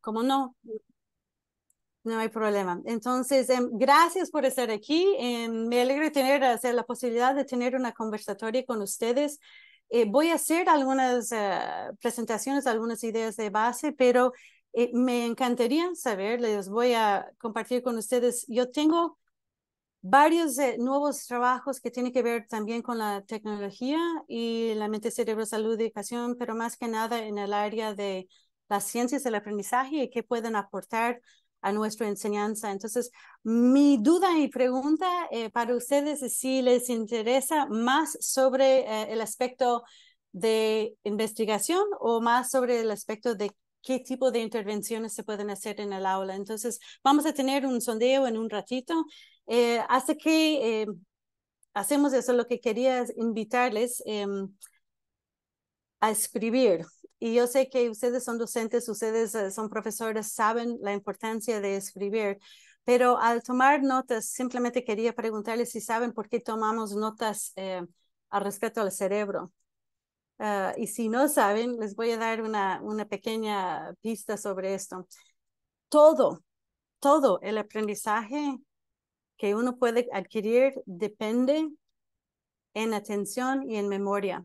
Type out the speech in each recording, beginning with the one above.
Como no, no hay problema. Entonces, em, gracias por estar aquí. Eh, me alegra tener la posibilidad de tener una conversatoria con ustedes. Eh, voy a hacer algunas eh, presentaciones, algunas ideas de base, pero eh, me encantaría saber, les voy a compartir con ustedes. Yo tengo varios nuevos trabajos que tienen que ver también con la tecnología y la mente, cerebro, salud, educación, pero más que nada en el área de las ciencias del aprendizaje y qué pueden aportar a nuestra enseñanza. Entonces, mi duda y pregunta eh, para ustedes es si les interesa más sobre eh, el aspecto de investigación o más sobre el aspecto de qué tipo de intervenciones se pueden hacer en el aula. Entonces, vamos a tener un sondeo en un ratito. Eh, que eh, hacemos eso, lo que quería es invitarles em, a escribir y yo sé que ustedes son docentes, ustedes eh, son profesores, saben la importancia de escribir, pero al tomar notas, simplemente quería preguntarles si saben por qué tomamos notas eh, al respecto al cerebro. Ah, y si no saben, les voy a dar una, una pequeña pista sobre esto. Todo, todo el aprendizaje que uno puede adquirir depende en atención y en memoria.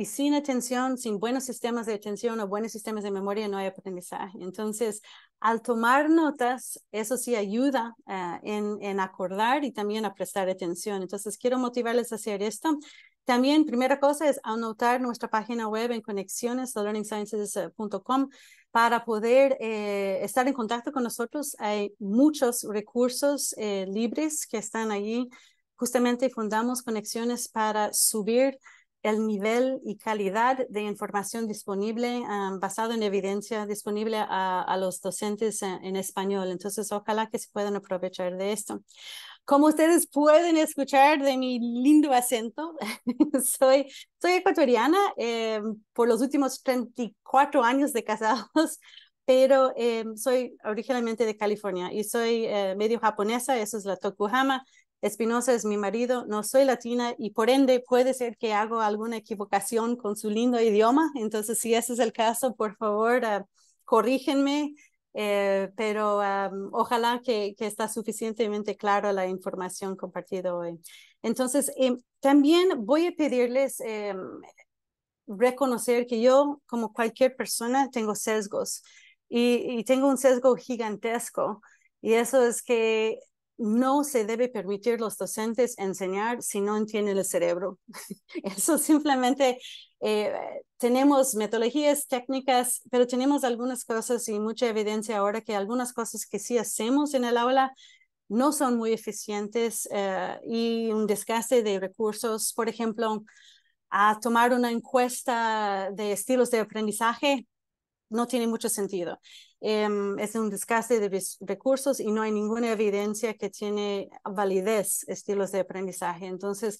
Y sin atención, sin buenos sistemas de atención o buenos sistemas de memoria, no hay aprendizaje. Entonces, al tomar notas, eso sí ayuda ah, en, acordar y también a prestar atención. Entonces, quiero motivarles a hacer esto. También, primera cosa es anotar nuestra página web en conexiones, learningsciences.com, para poder eh, estar en contacto con nosotros. Hay muchos recursos eh, libres que están allí. Justamente fundamos conexiones para subir el nivel y calidad de información disponible ah, basado en evidencia disponible a, los docentes ah, en, español. Entonces, ojalá que se puedan aprovechar de esto. Como ustedes pueden escuchar de mi lindo acento, soy, soy ecuatoriana eh, por los últimos 34 años de casados pero eh, soy originalmente de California y soy eh, medio japonesa, eso es la Tokuhama, Espinosa es mi marido, no soy latina y por ende puede ser que hago alguna equivocación con su lindo idioma. Entonces, si ese es el caso, por favor, uh, pero ah, ojalá que, que, está suficientemente clara la información compartida hoy. Entonces, em, también voy a pedirles em, reconocer que yo, como cualquier persona, tengo sesgos y, y tengo un sesgo gigantesco. Y eso es que no se debe permitir los docentes enseñar si no entienden el cerebro. Eso simplemente eh, tenemos metodologías técnicas, pero tenemos algunas cosas y mucha evidencia ahora que algunas cosas que sí hacemos en el aula no son muy eficientes eh, y un desgaste de recursos, por ejemplo, a tomar una encuesta de estilos de aprendizaje no tiene mucho sentido. Em, es un desgaste de recursos y no hay ninguna evidencia que tiene validez estilos de aprendizaje. Entonces,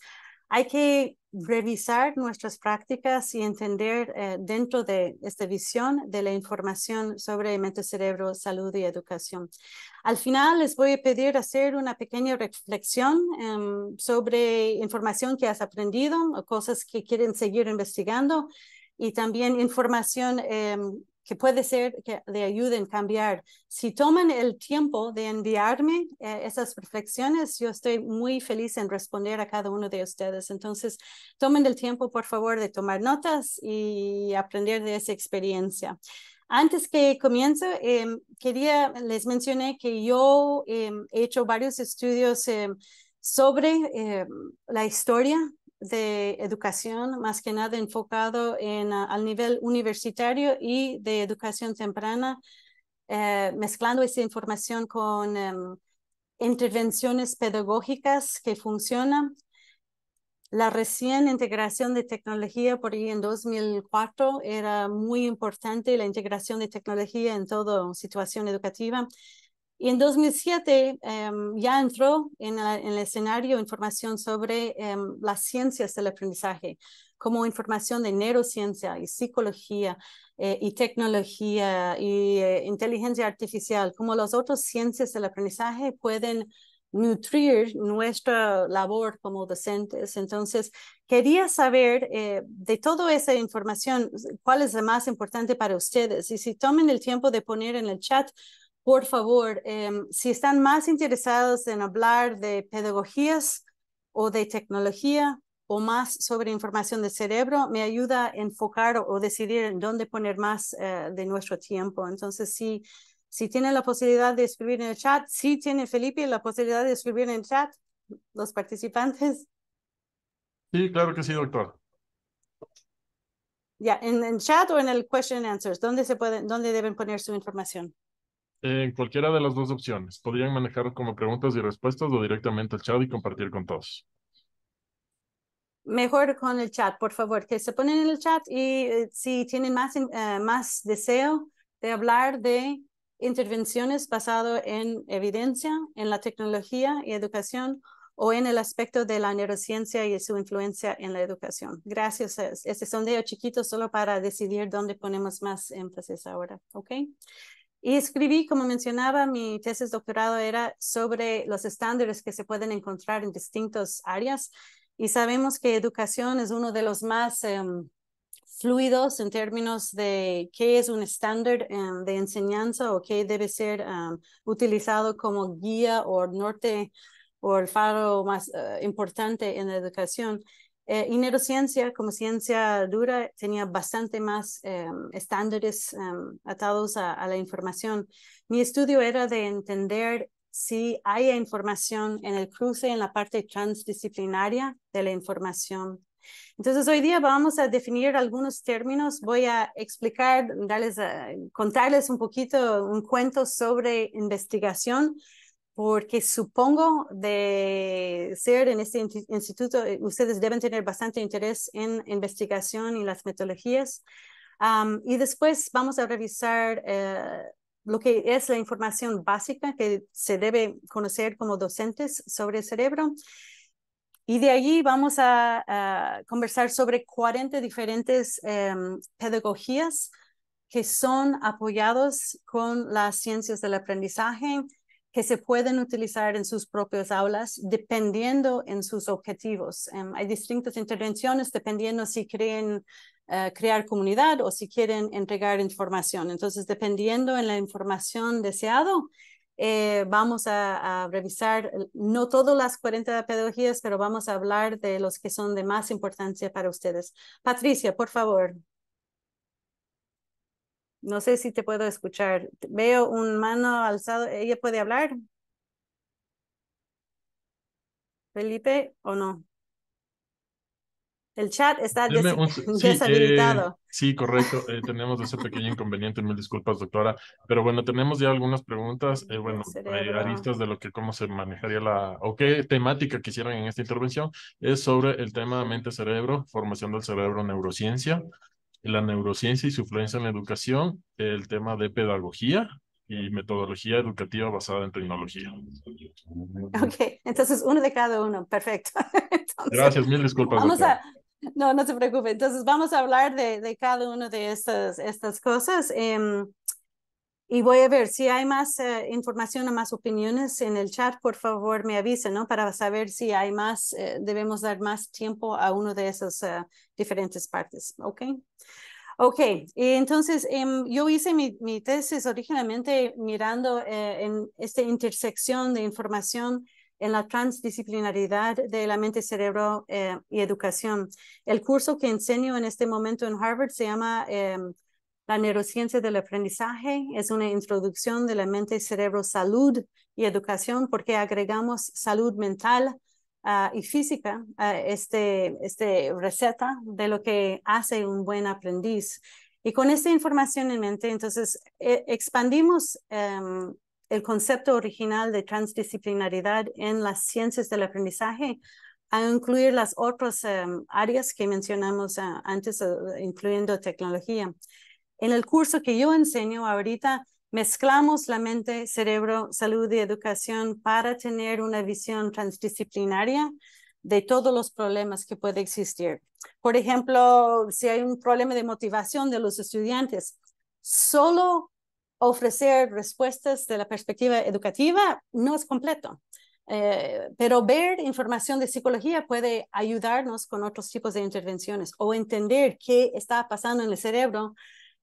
hay que revisar nuestras prácticas y entender eh, dentro de esta visión de la información sobre mente, cerebro, salud y educación. Al final les voy a pedir hacer una pequeña reflexión em, sobre información que has aprendido o cosas que quieren seguir investigando y también información em, que puede ser que le ayuden a cambiar. Si toman el tiempo de enviarme eh, esas reflexiones, yo estoy muy feliz en responder a cada uno de ustedes. Entonces, tomen el tiempo, por favor, de tomar notas y aprender de esa experiencia. Antes que comience, em, quería, les mencioné que yo em, he hecho varios estudios em, sobre la historia de educación, más que nada enfocado en, ah, al nivel universitario y de educación temprana, eh, mezclando esa información con em, intervenciones pedagógicas que funcionan. La recién integración de tecnología por ahí en 2004 era muy importante, la integración de tecnología en toda situación educativa. Y en 2007 em, ya entró en, el escenario información sobre em, las ciencias del aprendizaje, como información de neurociencia y psicología eh, y tecnología y eh, inteligencia artificial, como las otras ciencias del aprendizaje pueden nutrir nuestra labor como docentes. Entonces, quería saber eh, de toda esa información, cuál es la más importante para ustedes. Y si tomen el tiempo de poner en el chat por favor, em, si están más interesados en hablar de pedagogías o de tecnología o más sobre información del cerebro, me ayuda a enfocar o, decidir en dónde poner más eh, de nuestro tiempo. Entonces, si, si tienen la posibilidad de escribir en el chat, si tiene Felipe la posibilidad de escribir en el chat, los participantes. Sí, claro que sí, doctor. Ya, en el chat o en el question and answers, ¿dónde, se ¿dónde deben poner su información? en cualquiera de las dos opciones. Podrían manejar como preguntas y respuestas o directamente al chat y compartir con todos. Mejor con el chat, por favor, que se ponen en el chat y eh, si tienen más, eh, más deseo de hablar de intervenciones basado en evidencia, en la tecnología y educación o en el aspecto de la neurociencia y su influencia en la educación. Gracias. este sondeo chiquitos solo para decidir dónde ponemos más énfasis ahora. ¿Ok? Y escribí, como mencionaba, mi tesis doctorado era sobre los estándares que se pueden encontrar en distintas áreas. Y sabemos que educación es uno de los más em, fluidos en términos de qué es un estándar em, de enseñanza o qué debe ser em, utilizado como guía o norte o el faro más eh, importante en la educación. Eh, y neurociencia, como ciencia dura, tenía bastante más em, estándares em, atados a, la información. Mi estudio era de entender si hay información en el cruce, en la parte transdisciplinaria de la información. Entonces, hoy día vamos a definir algunos términos. Voy a explicar, eh, contarles un poquito un cuento sobre investigación porque supongo de ser en este instituto, eh, ustedes deben tener bastante interés en investigación y las metodologías. y después vamos a revisar eh, lo que es la información básica que se debe conocer como docentes sobre el cerebro. Y de allí vamos a, conversar sobre 40 diferentes em, pedagogías que son apoyados con las ciencias del aprendizaje, que se pueden utilizar en sus propias aulas dependiendo en sus objetivos. Em, hay distintas intervenciones dependiendo si creen eh, crear comunidad o si quieren entregar información. Entonces, dependiendo en la información deseado, eh, vamos a, a, revisar eh, no todas las 40 pedagogías, pero vamos a hablar de los que son de más importancia para ustedes. Patricia, por favor. No sé si te puedo escuchar. Veo un mano alzado. ¿Ella puede hablar? Felipe, ¿o no? El chat está sí, eh, deshabilitado. sí, correcto. Eh, tenemos ese pequeño inconveniente, mil disculpas, doctora. Pero bueno, tenemos ya algunas preguntas, eh, bueno, aristas de lo que cómo se manejaría la, o qué temática quisieran en esta intervención, es sobre el tema mente-cerebro, formación del cerebro, neurociencia, la neurociencia y su influencia en la educación, el tema de pedagogía y metodología educativa basada en tecnología. Ok, entonces uno de cada uno, perfecto. Gracias, mil disculpas. Vamos a, no, no se preocupe. Entonces vamos a hablar de, de cada uno de estas, estas cosas. Em, y voy a ver si hay más eh, información o más opiniones en el chat, por favor me avisen, ¿no? Para saber si hay más, eh, debemos dar más tiempo a uno de esas eh, diferentes partes, ¿ok? Ok, y entonces em, yo hice mi, mi, tesis originalmente mirando en esta intersección de información en la transdisciplinaridad de la mente, cerebro y educación. El curso que enseño en este momento en Harvard se llama... Em, la neurociencia del aprendizaje es una introducción de la mente, cerebro, salud y educación porque agregamos salud mental ah, y física a esta este, este receta de lo que hace un buen aprendiz. Y con esta información en mente, entonces e, expandimos em, el concepto original de transdisciplinaridad en las ciencias del aprendizaje a incluir las otras em, áreas que mencionamos ah, antes, eh, incluyendo tecnología. En el curso que yo enseño ahorita, mezclamos la mente, cerebro, salud y educación para tener una visión transdisciplinaria de todos los problemas que puede existir. Por ejemplo, si hay un problema de motivación de los estudiantes, solo ofrecer respuestas de la perspectiva educativa no es completo. Eh, pero ver información de psicología puede ayudarnos con otros tipos de intervenciones o entender qué está pasando en el cerebro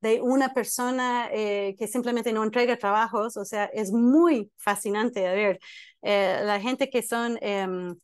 de una persona eh, que simplemente no entrega trabajos, o sea, es muy fascinante A ver. Eh, la gente que son, em,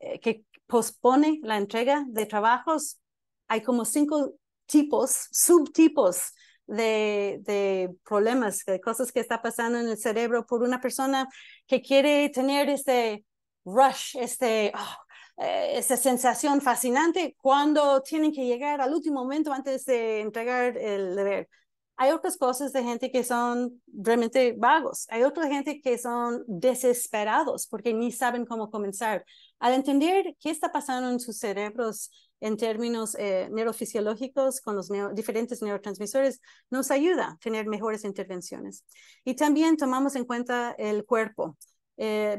eh, que pospone la entrega de trabajos, hay como cinco tipos, subtipos de, problemas, de cosas que está pasando en el cerebro por una persona que quiere tener este rush, este, ah, eh, esa sensación fascinante cuando tienen que llegar al último momento antes de entregar el deber. Hay otras cosas de gente que son realmente vagos, hay otra gente que son desesperados porque ni saben cómo comenzar. Al entender qué está pasando en sus cerebros en términos eh, neurofisiológicos con los diferentes neurotransmisores nos ayuda a tener mejores intervenciones. Y también tomamos en cuenta el cuerpo. Eh,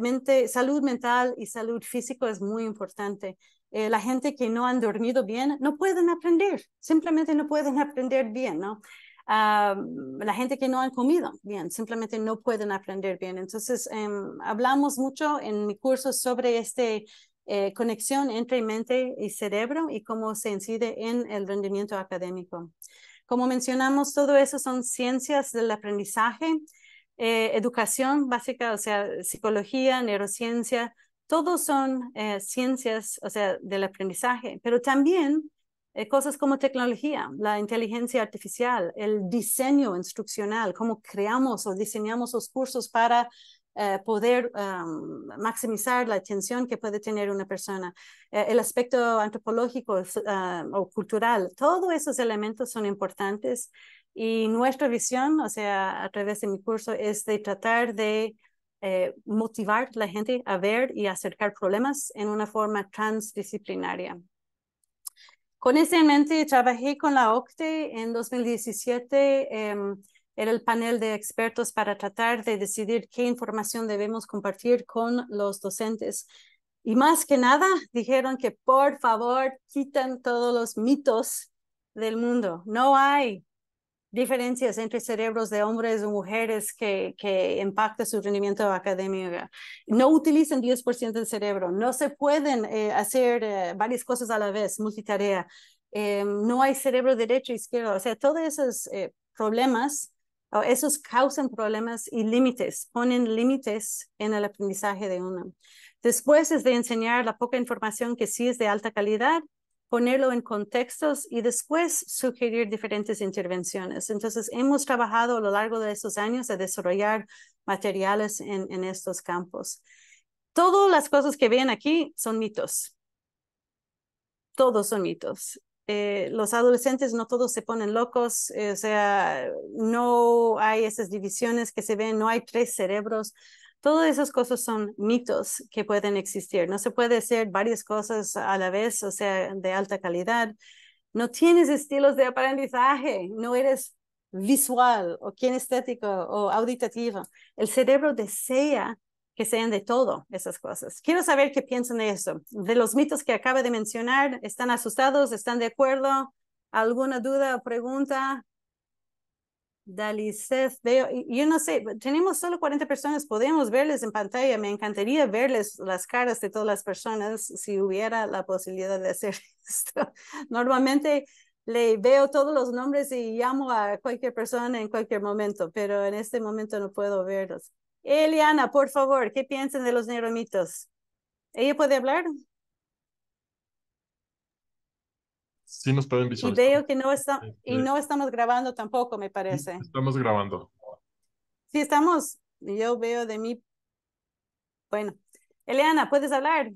salud mental y salud física es muy importante. Eh, la gente que no han dormido bien no pueden aprender, simplemente no pueden aprender bien, ¿no? Ah, mm, la gente que no han comido bien, simplemente no pueden aprender bien. Entonces, em, hablamos mucho en mi curso sobre esta eh, conexión entre mente y cerebro y cómo se incide en el rendimiento académico. Como mencionamos, todo eso son ciencias del aprendizaje eh, educación básica, o sea, psicología, neurociencia, todos son eh, ciencias, o sea, del aprendizaje, pero también eh, cosas como tecnología, la inteligencia artificial, el diseño instruccional, cómo creamos o diseñamos los cursos para eh, poder maximizar la atención que puede tener una persona, eh, el aspecto antropológico ah, o cultural, todos esos elementos son importantes y nuestra visión, o sea, a través de mi curso, es de tratar de eh, motivar a la gente a ver y acercar problemas en una forma transdisciplinaria. Con ese en mente, trabajé con la OCTE en 2017 era el panel de expertos para tratar de decidir qué información debemos compartir con los docentes. Y más que nada, dijeron que por favor quitan todos los mitos del mundo. No hay diferencias entre cerebros de hombres y mujeres que, que su rendimiento académico. No utilizan 10% del cerebro, no se pueden eh, hacer eh, varias cosas a la vez, multitarea. Eh, no hay cerebro derecho e izquierdo. O sea, todos esos problemas Oh, esos causan problemas y límites, ponen límites en el aprendizaje de uno. Después es de enseñar la poca información que sí es de alta calidad, ponerlo en contextos y después sugerir diferentes intervenciones. Entonces, hemos trabajado a lo largo de estos años a desarrollar materiales en, en estos campos. Todas las cosas que ven aquí son mitos. Todos son mitos. Eh, los adolescentes no todos se ponen locos, eh, o sea, no hay esas divisiones que se ven, no hay tres cerebros. Todas esas cosas son mitos que pueden existir. No se puede hacer varias cosas a la vez, o sea, de alta calidad. No tienes estilos de aprendizaje, no eres visual o kinestético o auditativo. El cerebro desea que sean de todo esas cosas. Quiero saber qué piensan de eso. De los mitos que acaba de mencionar, ¿están asustados? ¿Están de acuerdo? ¿Alguna duda o pregunta? Dalicef, veo, yo no sé, tenemos solo 40 personas, podemos verles en pantalla, me encantaría verles las caras de todas las personas si hubiera la posibilidad de hacer esto. Normalmente le veo todos los nombres y llamo a cualquier persona en cualquier momento, pero en este momento no puedo verlos. Eliana, por favor, ¿qué piensan de los neuromitos? ¿Ella puede hablar? Sí, nos pueden visualizar. Y veo que no, está, y este no estamos grabando tampoco, me parece. Estamos grabando. Sí, estamos. Yo veo de mí. Bueno, Eliana, ¿puedes hablar?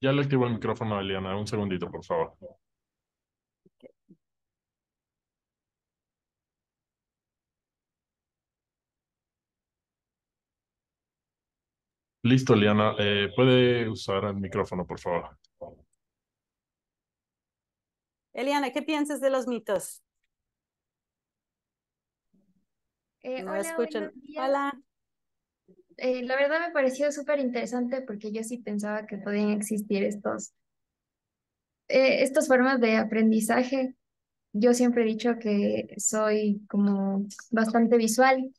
Ya le activo el micrófono a Eliana. Un segundito, por favor. Listo, Eliana. Eh, ¿Puede usar el micrófono, por favor? Eliana, ¿qué piensas de los mitos? Eh, hola, escuchan. Hola. Eh, la verdad me pareció súper interesante porque yo sí pensaba que podían existir estos, estas formas de aprendizaje. Yo siempre he dicho que soy como bastante visual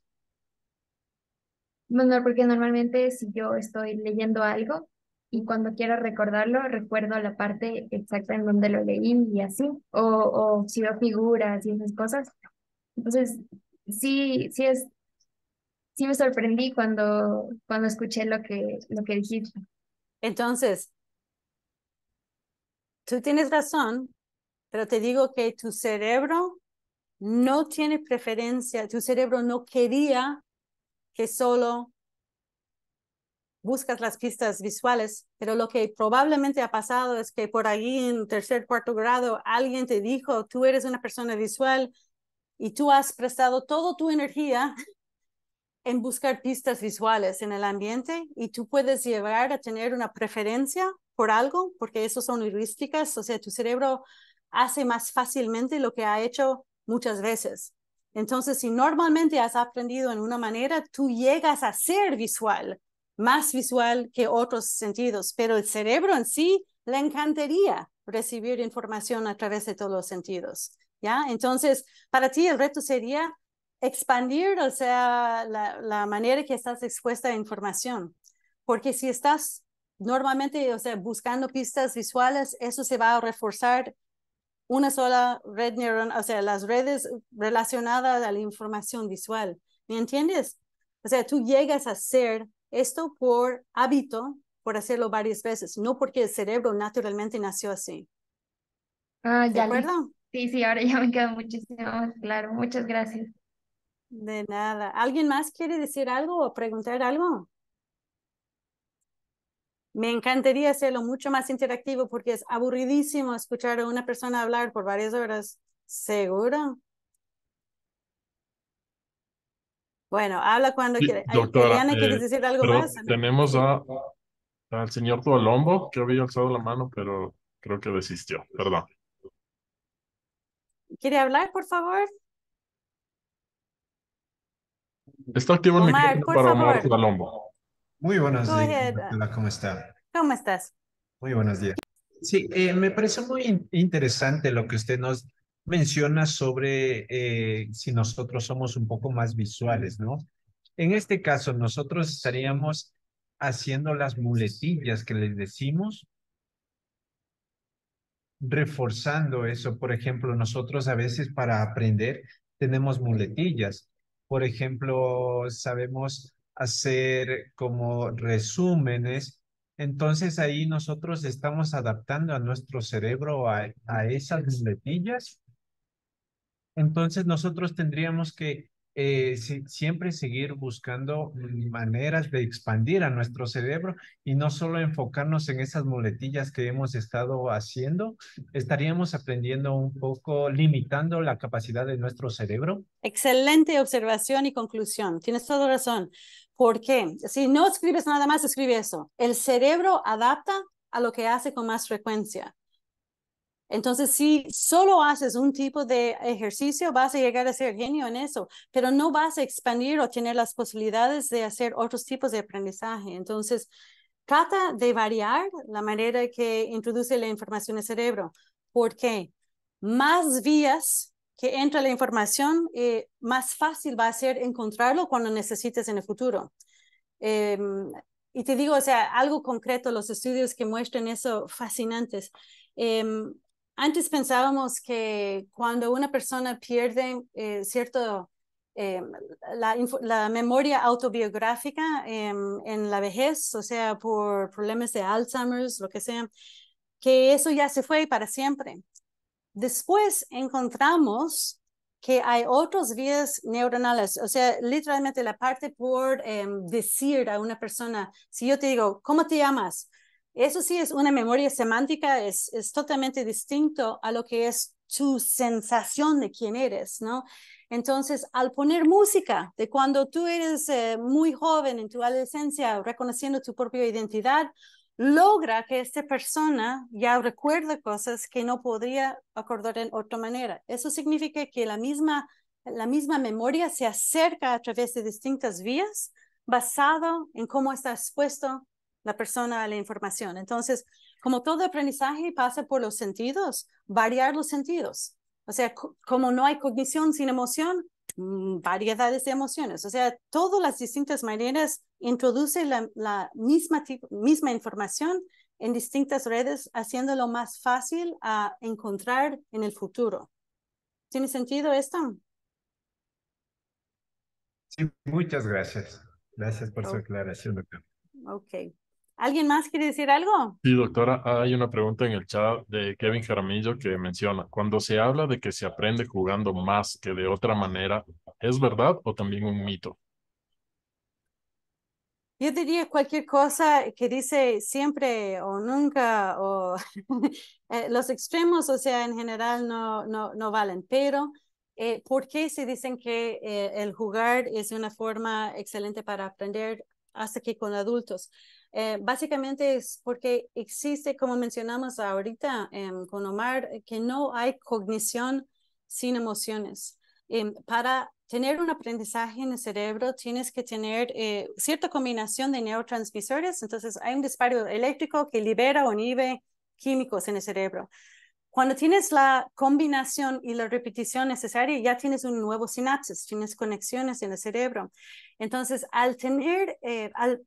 bueno, porque normalmente si yo estoy leyendo algo y cuando quiero recordarlo, recuerdo la parte exacta en donde lo leí y así, o, o si veo figuras y esas cosas. Entonces, sí, sí es, sí me sorprendí cuando, cuando escuché lo que, lo que dijiste. Entonces, tú tienes razón, pero te digo que tu cerebro no tiene preferencia, tu cerebro no quería que solo buscas las pistas visuales, pero lo que probablemente ha pasado es que por ahí en tercer, cuarto grado alguien te dijo, tú eres una persona visual y tú has prestado toda tu energía en buscar pistas visuales en el ambiente y tú puedes llegar a tener una preferencia por algo, porque eso son heurísticas, o sea, tu cerebro hace más fácilmente lo que ha hecho muchas veces. Entonces, si normalmente has aprendido en una manera, tú llegas a ser visual, más visual que otros sentidos, pero el cerebro en sí le encantaría recibir información a través de todos los sentidos, ¿ya? Entonces, para ti el reto sería expandir, o sea, la, la manera que estás expuesta a información, porque si estás normalmente, o sea, buscando pistas visuales, eso se va a reforzar una sola red neuron o sea, las redes relacionadas a la información visual. ¿Me entiendes? O sea, tú llegas a hacer esto por hábito, por hacerlo varias veces, no porque el cerebro naturalmente nació así. Ah, ya. ¿De Sí, sí, ahora ya me quedo muchísimo claro. Muchas gracias. De nada. ¿Alguien más quiere decir algo o preguntar algo? Me encantaría hacerlo mucho más interactivo porque es aburridísimo escuchar a una persona hablar por varias horas. ¿Seguro? Bueno, habla cuando quiera. Doctora, eh, ¿quieres decir algo más? Ah, tenemos a, al señor Duolombo, que había alzado la mano, pero creo que desistió. Perdón. ¿Quiere hablar, por favor? Está activo el micrófono para Omar Duolombo. Muy buenos días. Hola, ¿Cómo está? ¿Cómo estás? Muy buenos días. Sí, eh, me parece muy interesante lo que usted nos menciona sobre eh, si nosotros somos un poco más visuales, ¿no? En este caso, nosotros estaríamos haciendo las muletillas que les decimos, reforzando eso. Por ejemplo, nosotros a veces para aprender tenemos muletillas. Por ejemplo, sabemos hacer como resúmenes. Entonces ahí nosotros estamos adaptando a nuestro cerebro a, a esas letillas. Entonces nosotros tendríamos que eh, siempre seguir buscando maneras de expandir a nuestro cerebro y no solo enfocarnos en esas muletillas que hemos estado haciendo, estaríamos aprendiendo un poco, limitando la capacidad de nuestro cerebro. Excelente observación y conclusión. Tienes toda razón. ¿Por qué? Si no escribes nada más, escribe eso. El cerebro adapta a lo que hace con más frecuencia. Entonces, si solo haces un tipo de ejercicio, vas a llegar a ser genio en eso, pero no vas a expandir o tener las posibilidades de hacer otros tipos de aprendizaje. Entonces, trata de variar la manera que introduce la información al cerebro. ¿Por qué? Más vías que entra la información, eh, más fácil va a ser encontrarlo cuando necesites en el futuro. Em, y te digo, o sea, algo concreto, los estudios que muestran eso, fascinantes. Em, antes pensábamos que cuando una persona pierde eh, cierto, eh, la, la, memoria autobiográfica em, en la vejez, o sea, por problemas de Alzheimer, lo que sea, que eso ya se fue para siempre. Después encontramos que hay otros vías neuronales, o sea, literalmente la parte por em, decir a una persona, si yo te digo, ¿cómo te llamas? Eso sí es una memoria semántica, es, totalmente distinto a lo que es tu sensación de quién eres, ¿no? Entonces, al poner música de cuando tú eres eh, muy joven en tu adolescencia, reconociendo tu propia identidad, logra que esta persona ya recuerde cosas que no podría acordar en otra manera. Eso significa que la misma, la misma memoria se acerca a través de distintas vías basado en cómo está expuesto la persona a la información. Entonces, como todo aprendizaje pasa por los sentidos, variar los sentidos. O sea, como no hay cognición sin emoción, mm, variedades de emociones. O sea, todas las distintas maneras introduce la, misma, misma información en distintas redes, haciéndolo más fácil a encontrar en el futuro. ¿Tiene sentido esto? Sí, muchas gracias. Gracias por su aclaración, doctor. Ok. ¿Alguien más quiere decir algo? Sí, doctora, ah, hay una pregunta en el chat de Kevin Jaramillo que menciona, cuando se habla de que se aprende jugando más que de otra manera, ¿es verdad o también un mito? Yo diría cualquier cosa que dice siempre o nunca o eh, los extremos, o sea, en general no, no, no valen, pero eh, ¿por qué se dicen que eh, el jugar es una forma excelente para aprender hasta que con adultos? básicamente es porque existe, como mencionamos ahorita em, con Omar, que no hay cognición sin emociones. Em, para tener un aprendizaje en el cerebro, tienes que tener eh, cierta combinación de neurotransmisores. Entonces, hay un disparo eléctrico que libera o inhibe químicos en el cerebro. Cuando tienes la combinación y la repetición necesaria, ya tienes un nuevo sinapsis, tienes conexiones en el cerebro. Entonces, al tener, eh, al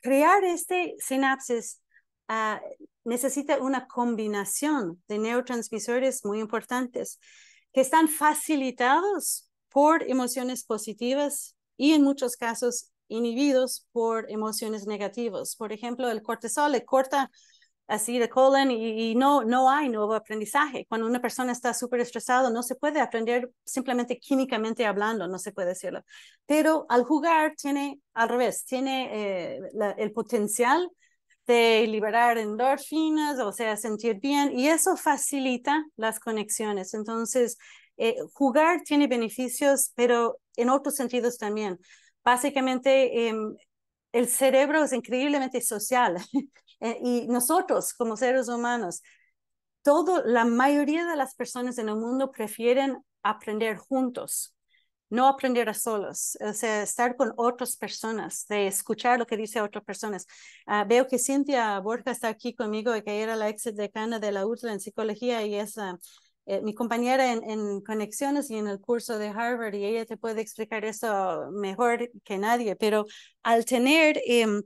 crear este sinapsis, ah, necesita una combinación de neurotransmisores muy importantes que están facilitados por emociones positivas y en muchos casos inhibidos por emociones negativas. Por ejemplo, el cortisol le corta así de colon y, no, no hay nuevo aprendizaje. Cuando una persona está súper estresada, no se puede aprender simplemente químicamente hablando, no se puede decirlo. Pero al jugar tiene al revés, tiene eh, el potencial de liberar endorfinas, o sea, sentir bien, y eso facilita las conexiones. Entonces, eh, jugar tiene beneficios, pero en otros sentidos también. Básicamente, em, el cerebro es increíblemente social eh, y nosotros como seres humanos, todo, la mayoría de las personas en el mundo prefieren aprender juntos, no aprender a solos, o sea, estar con otras personas, de escuchar lo que dicen otras personas. Ah, veo que Cintia Borja está aquí conmigo, que era la ex decana de la UTLA e en psicología y es ah, eh, mi compañera en, conexiones y en el curso de Harvard, y ella te puede explicar eso mejor que nadie, pero al tener, em,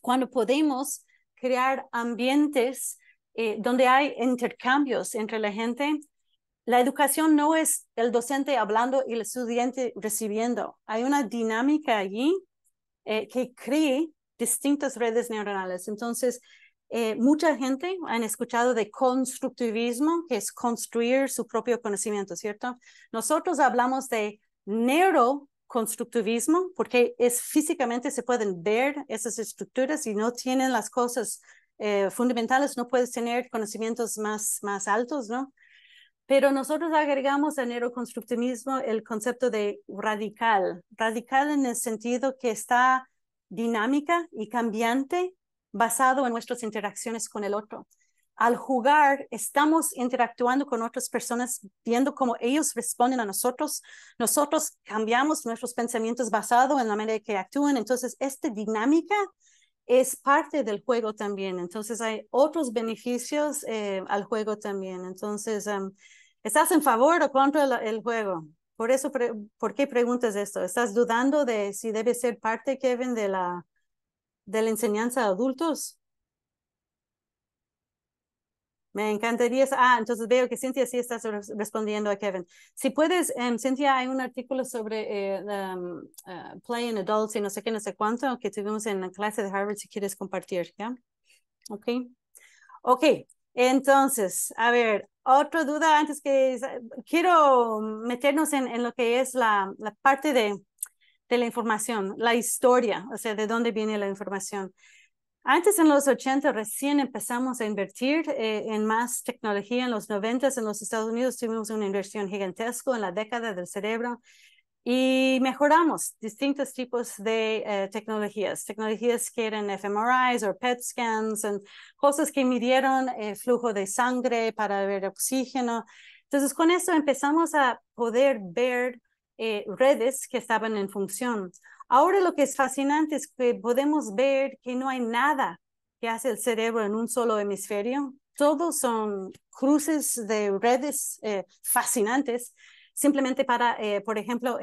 cuando podemos crear ambientes eh, donde hay intercambios entre la gente, la educación no es el docente hablando y el estudiante recibiendo. Hay una dinámica allí eh, que cree distintas redes neuronales. Entonces, eh, mucha gente han escuchado de constructivismo, que es construir su propio conocimiento, ¿cierto? Nosotros hablamos de neuroconstructivismo porque es físicamente se pueden ver esas estructuras y no tienen las cosas eh, fundamentales, no puedes tener conocimientos más, más altos, ¿no? Pero nosotros agregamos al neuroconstructivismo el concepto de radical, radical en el sentido que está dinámica y cambiante basado en nuestras interacciones con el otro. Al jugar, estamos interactuando con otras personas, viendo cómo ellos responden a nosotros. Nosotros cambiamos nuestros pensamientos basado en la manera que actúan. Entonces, esta dinámica es parte del juego también. Entonces, hay otros beneficios eh, al juego también. Entonces, em, ¿estás en favor o contra el, el juego? Por eso, ¿por qué preguntas esto? ¿Estás dudando de si debe ser parte, Kevin, de la de la enseñanza a adultos. Me encantaría. Ah, entonces veo que Cintia sí está respondiendo a Kevin. Si puedes, em, Cynthia Cintia, hay un artículo sobre eh, mm, ah, playing Adults y no sé qué, no sé cuánto, que tuvimos en la clase de Harvard, si quieres compartir, ¿ya? Ok. Ok, entonces, a ver, otra duda antes que quiero meternos en, en lo que es la, la parte de de la información, la historia, o sea, de dónde viene la información. Antes en los 80 recién empezamos a invertir eh, en más tecnología. En los 90 en los Estados Unidos tuvimos una inversión gigantesca en la década del cerebro y mejoramos distintos tipos de eh, tecnologías, tecnologías que eran fMRIs o PET scans, cosas que midieron el eh, flujo de sangre para ver oxígeno. Entonces con eso empezamos a poder ver eh, redes que estaban en función. Ahora lo que es fascinante es que podemos ver que no hay nada que hace el cerebro en un solo hemisferio. Todos son cruces de redes eh, fascinantes simplemente para, eh, por ejemplo,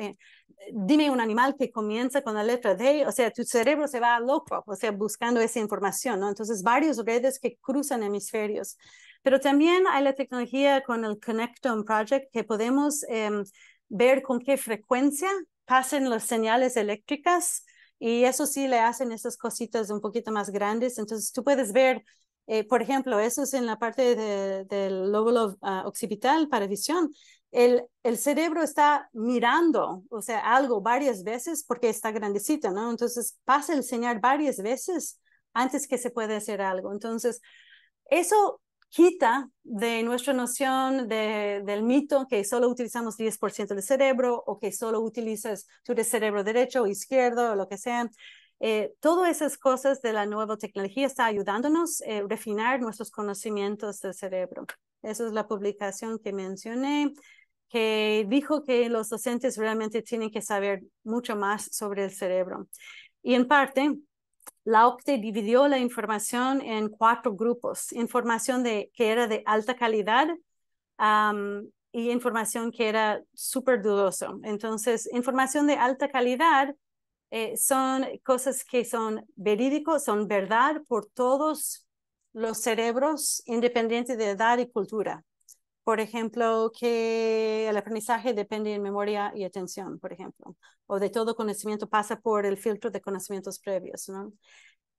dime un animal que comienza con la letra D, o sea, tu cerebro se va loco, o sea, buscando esa información, ¿no? Entonces, varias redes que cruzan hemisferios. Pero también hay la tecnología con el Connectome Project que podemos em, ver con qué frecuencia pasen las señales eléctricas y eso sí le hacen esas cositas un poquito más grandes. Entonces tú puedes ver, eh, por ejemplo, eso es en la parte del lóbulo ah, occipital para visión. El, el cerebro está mirando, o sea, algo varias veces porque está grandecito, ¿no? Entonces pasa el señal varias veces antes que se pueda hacer algo. Entonces, eso quita de nuestra noción del mito que solo utilizamos 10% del cerebro o que solo utilizas tu cerebro derecho o izquierdo o lo que sea. Eh, todas esas cosas de la nueva tecnología está ayudándonos a eh, refinar nuestros conocimientos del cerebro. Esa es la publicación que mencioné, que dijo que los docentes realmente tienen que saber mucho más sobre el cerebro. Y en parte, la OCTE dividió la información en cuatro grupos, información que era de alta calidad y información que era súper dudosa. Entonces, información de alta calidad eh, son cosas que son verídicos, son verdad por todos los cerebros independientes de edad y cultura por ejemplo, que el aprendizaje depende de memoria y atención, por ejemplo, o de todo conocimiento pasa por el filtro de conocimientos previos, ¿no?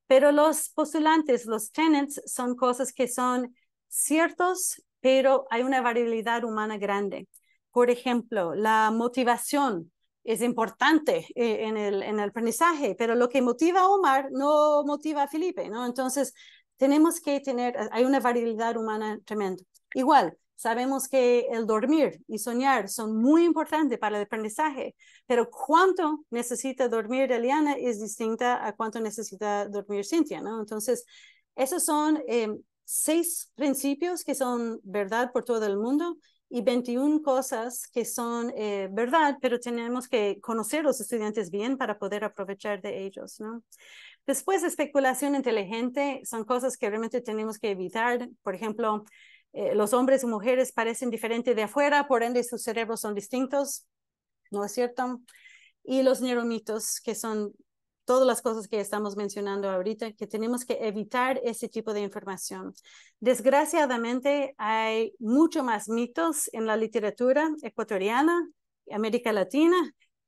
Pero los postulantes, los tenets, son cosas que son ciertos, pero hay una variabilidad humana grande. Por ejemplo, la motivación es importante eh, en el, en el aprendizaje, pero lo que motiva a Omar no motiva a Felipe, ¿no? Entonces, tenemos que tener, hay una variabilidad humana tremenda. Igual, Sabemos que el dormir y soñar son muy importantes para el aprendizaje, pero cuánto necesita dormir Eliana es distinta a cuánto necesita dormir Cintia, ¿no? Entonces, esos son eh, seis principios que son verdad por todo el mundo y 21 cosas que son eh, verdad, pero tenemos que conocer a los estudiantes bien para poder aprovechar de ellos, ¿no? Después, especulación inteligente son cosas que realmente tenemos que evitar. Por ejemplo, eh, los hombres y mujeres parecen diferentes de afuera, por ende sus cerebros son distintos, ¿no es cierto? Y los neuromitos, que son todas las cosas que estamos mencionando ahorita, que tenemos que evitar ese tipo de información. Desgraciadamente hay mucho más mitos en la literatura ecuatoriana, América Latina,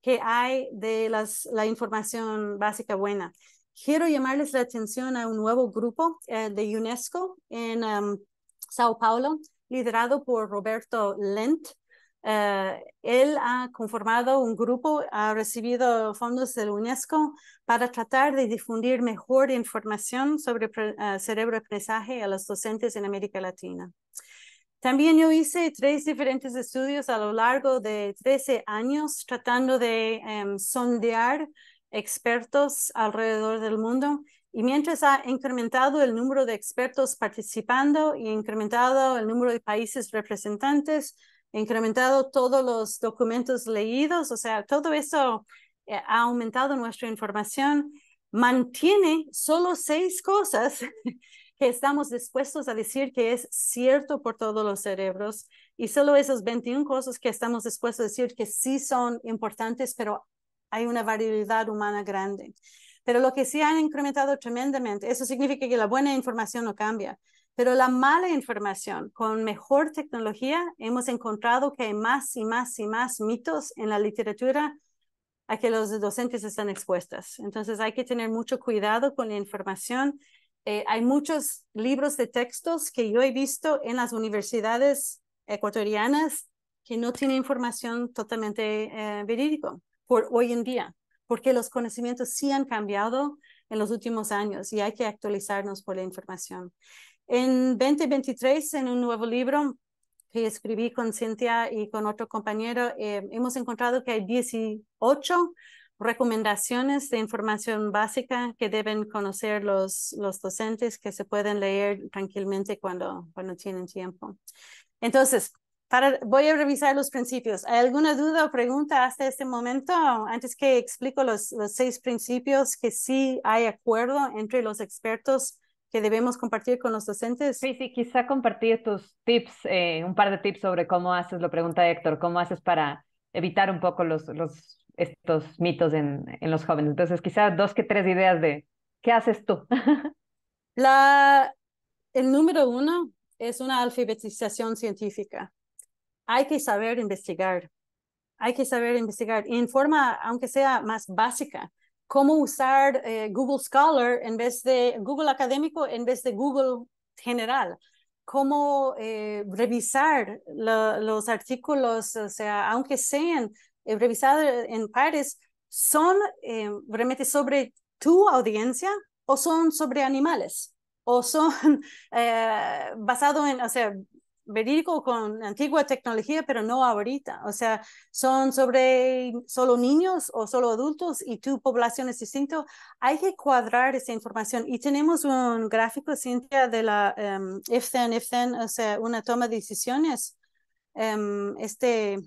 que hay de las, la información básica buena quiero llamarles la atención a un nuevo grupo eh, de UNESCO en Sao Paulo, liderado por Roberto Lent. Eh, él ha conformado un grupo, ha recibido fondos del UNESCO para tratar de difundir mejor información sobre eh, cerebro aprendizaje a los docentes en América Latina. También yo hice tres diferentes estudios a lo largo de 13 años tratando de em, sondear expertos alrededor del mundo y mientras ha incrementado el número de expertos participando y incrementado el número de países representantes, incrementado todos los documentos leídos, o sea, todo eso eh, ha aumentado nuestra información, mantiene solo seis cosas que estamos dispuestos a decir que es cierto por todos los cerebros y solo esas 21 cosas que estamos dispuestos a decir que sí son importantes, pero hay una variabilidad humana grande pero lo que sí han incrementado tremendamente, eso significa que la buena información no cambia, pero la mala información con mejor tecnología, hemos encontrado que hay más y más y más mitos en la literatura a que los docentes están expuestas. Entonces hay que tener mucho cuidado con la información. Eh, hay muchos libros de textos que yo he visto en las universidades ecuatorianas que no tienen información totalmente eh, verídica por hoy en día porque los conocimientos sí han cambiado en los últimos años y hay que actualizarnos por la información. En 2023, en un nuevo libro que escribí con Cintia y con otro compañero, eh, hemos encontrado que hay 18 recomendaciones de información básica que deben conocer los, los docentes que se pueden leer tranquilamente cuando, cuando tienen tiempo. Entonces, voy a revisar los principios. ¿Hay alguna duda o pregunta hasta este momento? Antes que explico los, seis principios que sí hay acuerdo entre los expertos que debemos compartir con los docentes. Sí, sí, quizá compartir tus tips, eh, un par de tips sobre cómo haces, lo pregunta Héctor, cómo haces para evitar un poco los, los, estos mitos en, los jóvenes. Entonces, quizá dos que tres ideas de qué haces tú. el número uno es una alfabetización científica hay que saber investigar, hay que saber investigar en forma, aunque sea más básica, cómo usar eh, Google Scholar en vez de Google Académico en vez de Google General, cómo eh, revisar los artículos, o sea, aunque sean eh, revisados en pares, son realmente sobre tu audiencia o son sobre animales o son basados en, o sea, verídico con antigua tecnología, pero no ahorita. O sea, son sobre solo niños o solo adultos y tu población es distinto. Hay que cuadrar esa información. Y tenemos un gráfico, Cintia, de la um, em, if-then, if-then, o sea, una toma de decisiones. Em, este,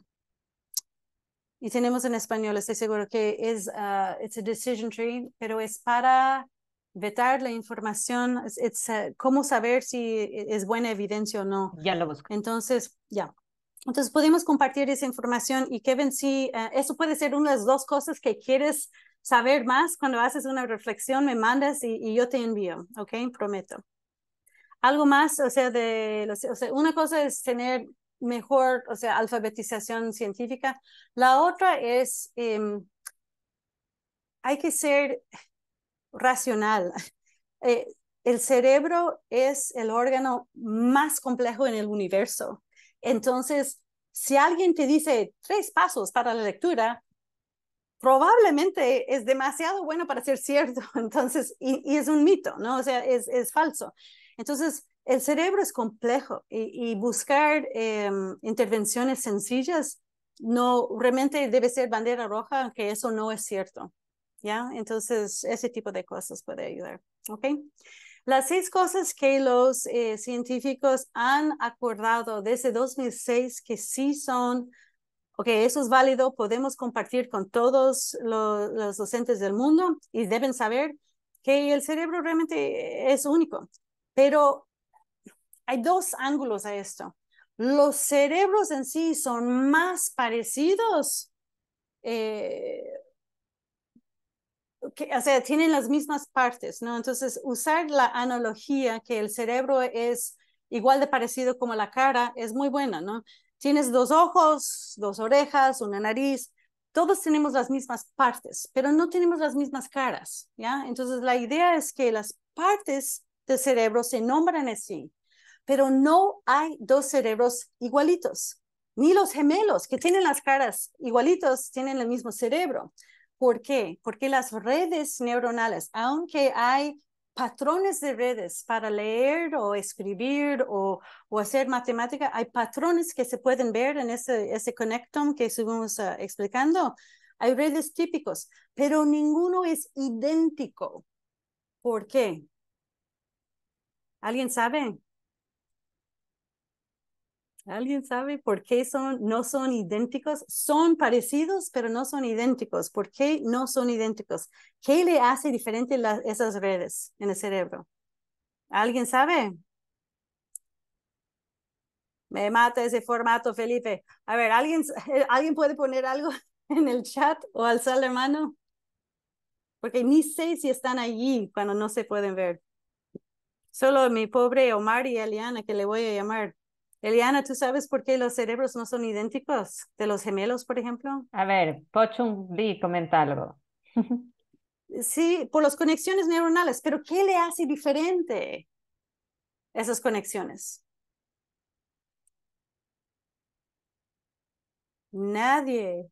y tenemos en español, estoy seguro que es, uh, it's a decision tree, pero es para vetar la información, es, eh, cómo saber si e, es buena evidencia o no. Ya lo busco. Entonces, ya. Entonces podemos compartir esa información y Kevin, si eh, eso puede ser una de las dos cosas que quieres saber más. Cuando haces una reflexión, me mandas y, yo te envío, ¿ok? Prometo. Algo más, o sea, de, o sea, una cosa es tener mejor, o sea, alfabetización científica. La otra es, em, hay que ser, racional. Eh, el cerebro es el órgano más complejo en el universo. Entonces, si alguien te dice tres pasos para la lectura, probablemente es demasiado bueno para ser cierto. Entonces, y, es un mito, ¿no? O sea, es, falso. Entonces, el cerebro es complejo y, buscar eh, intervenciones sencillas no realmente debe ser bandera roja, que eso no es cierto. ¿ya? Entonces, ese tipo de cosas puede ayudar, ¿ok? Las seis cosas que los eh, científicos han acordado desde 2006 que sí son, ok, eso es válido, podemos compartir con todos los, docentes del mundo y deben saber que el cerebro realmente es único, pero hay dos ángulos a esto. Los cerebros en sí son más parecidos eh, o sea, tienen las mismas partes, ¿no? Entonces, usar la analogía que el cerebro es igual de parecido como la cara es muy buena, ¿no? Tienes dos ojos, dos orejas, una nariz, todos tenemos las mismas partes, pero no tenemos las mismas caras, ¿ya? Entonces, la idea es que las partes del cerebro se nombran así, pero no hay dos cerebros igualitos. Ni los gemelos que tienen las caras igualitos tienen el mismo cerebro. ¿Por qué? Porque las redes neuronales, aunque hay patrones de redes para leer o escribir o, hacer matemática, hay patrones que se pueden ver en ese, ese que estuvimos ah, explicando. Hay redes típicos, pero ninguno es idéntico. ¿Por qué? ¿Alguien sabe? ¿Alguien sabe por qué son, no son idénticos? Son parecidos, pero no son idénticos. ¿Por qué no son idénticos? ¿Qué le hace diferente las, esas redes en el cerebro? ¿Alguien sabe? Me mata ese formato, Felipe. A ver, ¿alguien, ¿alguien puede poner algo en el chat o alzar la mano? Porque ni sé si están allí cuando no se pueden ver. Solo mi pobre Omar y Eliana, que le voy a llamar. Eliana, ¿tú sabes por qué los cerebros no son idénticos de los gemelos, por ejemplo? A ver, Pochum di, comenta algo. sí, por las conexiones neuronales, pero ¿qué le hace diferente esas conexiones? Nadie.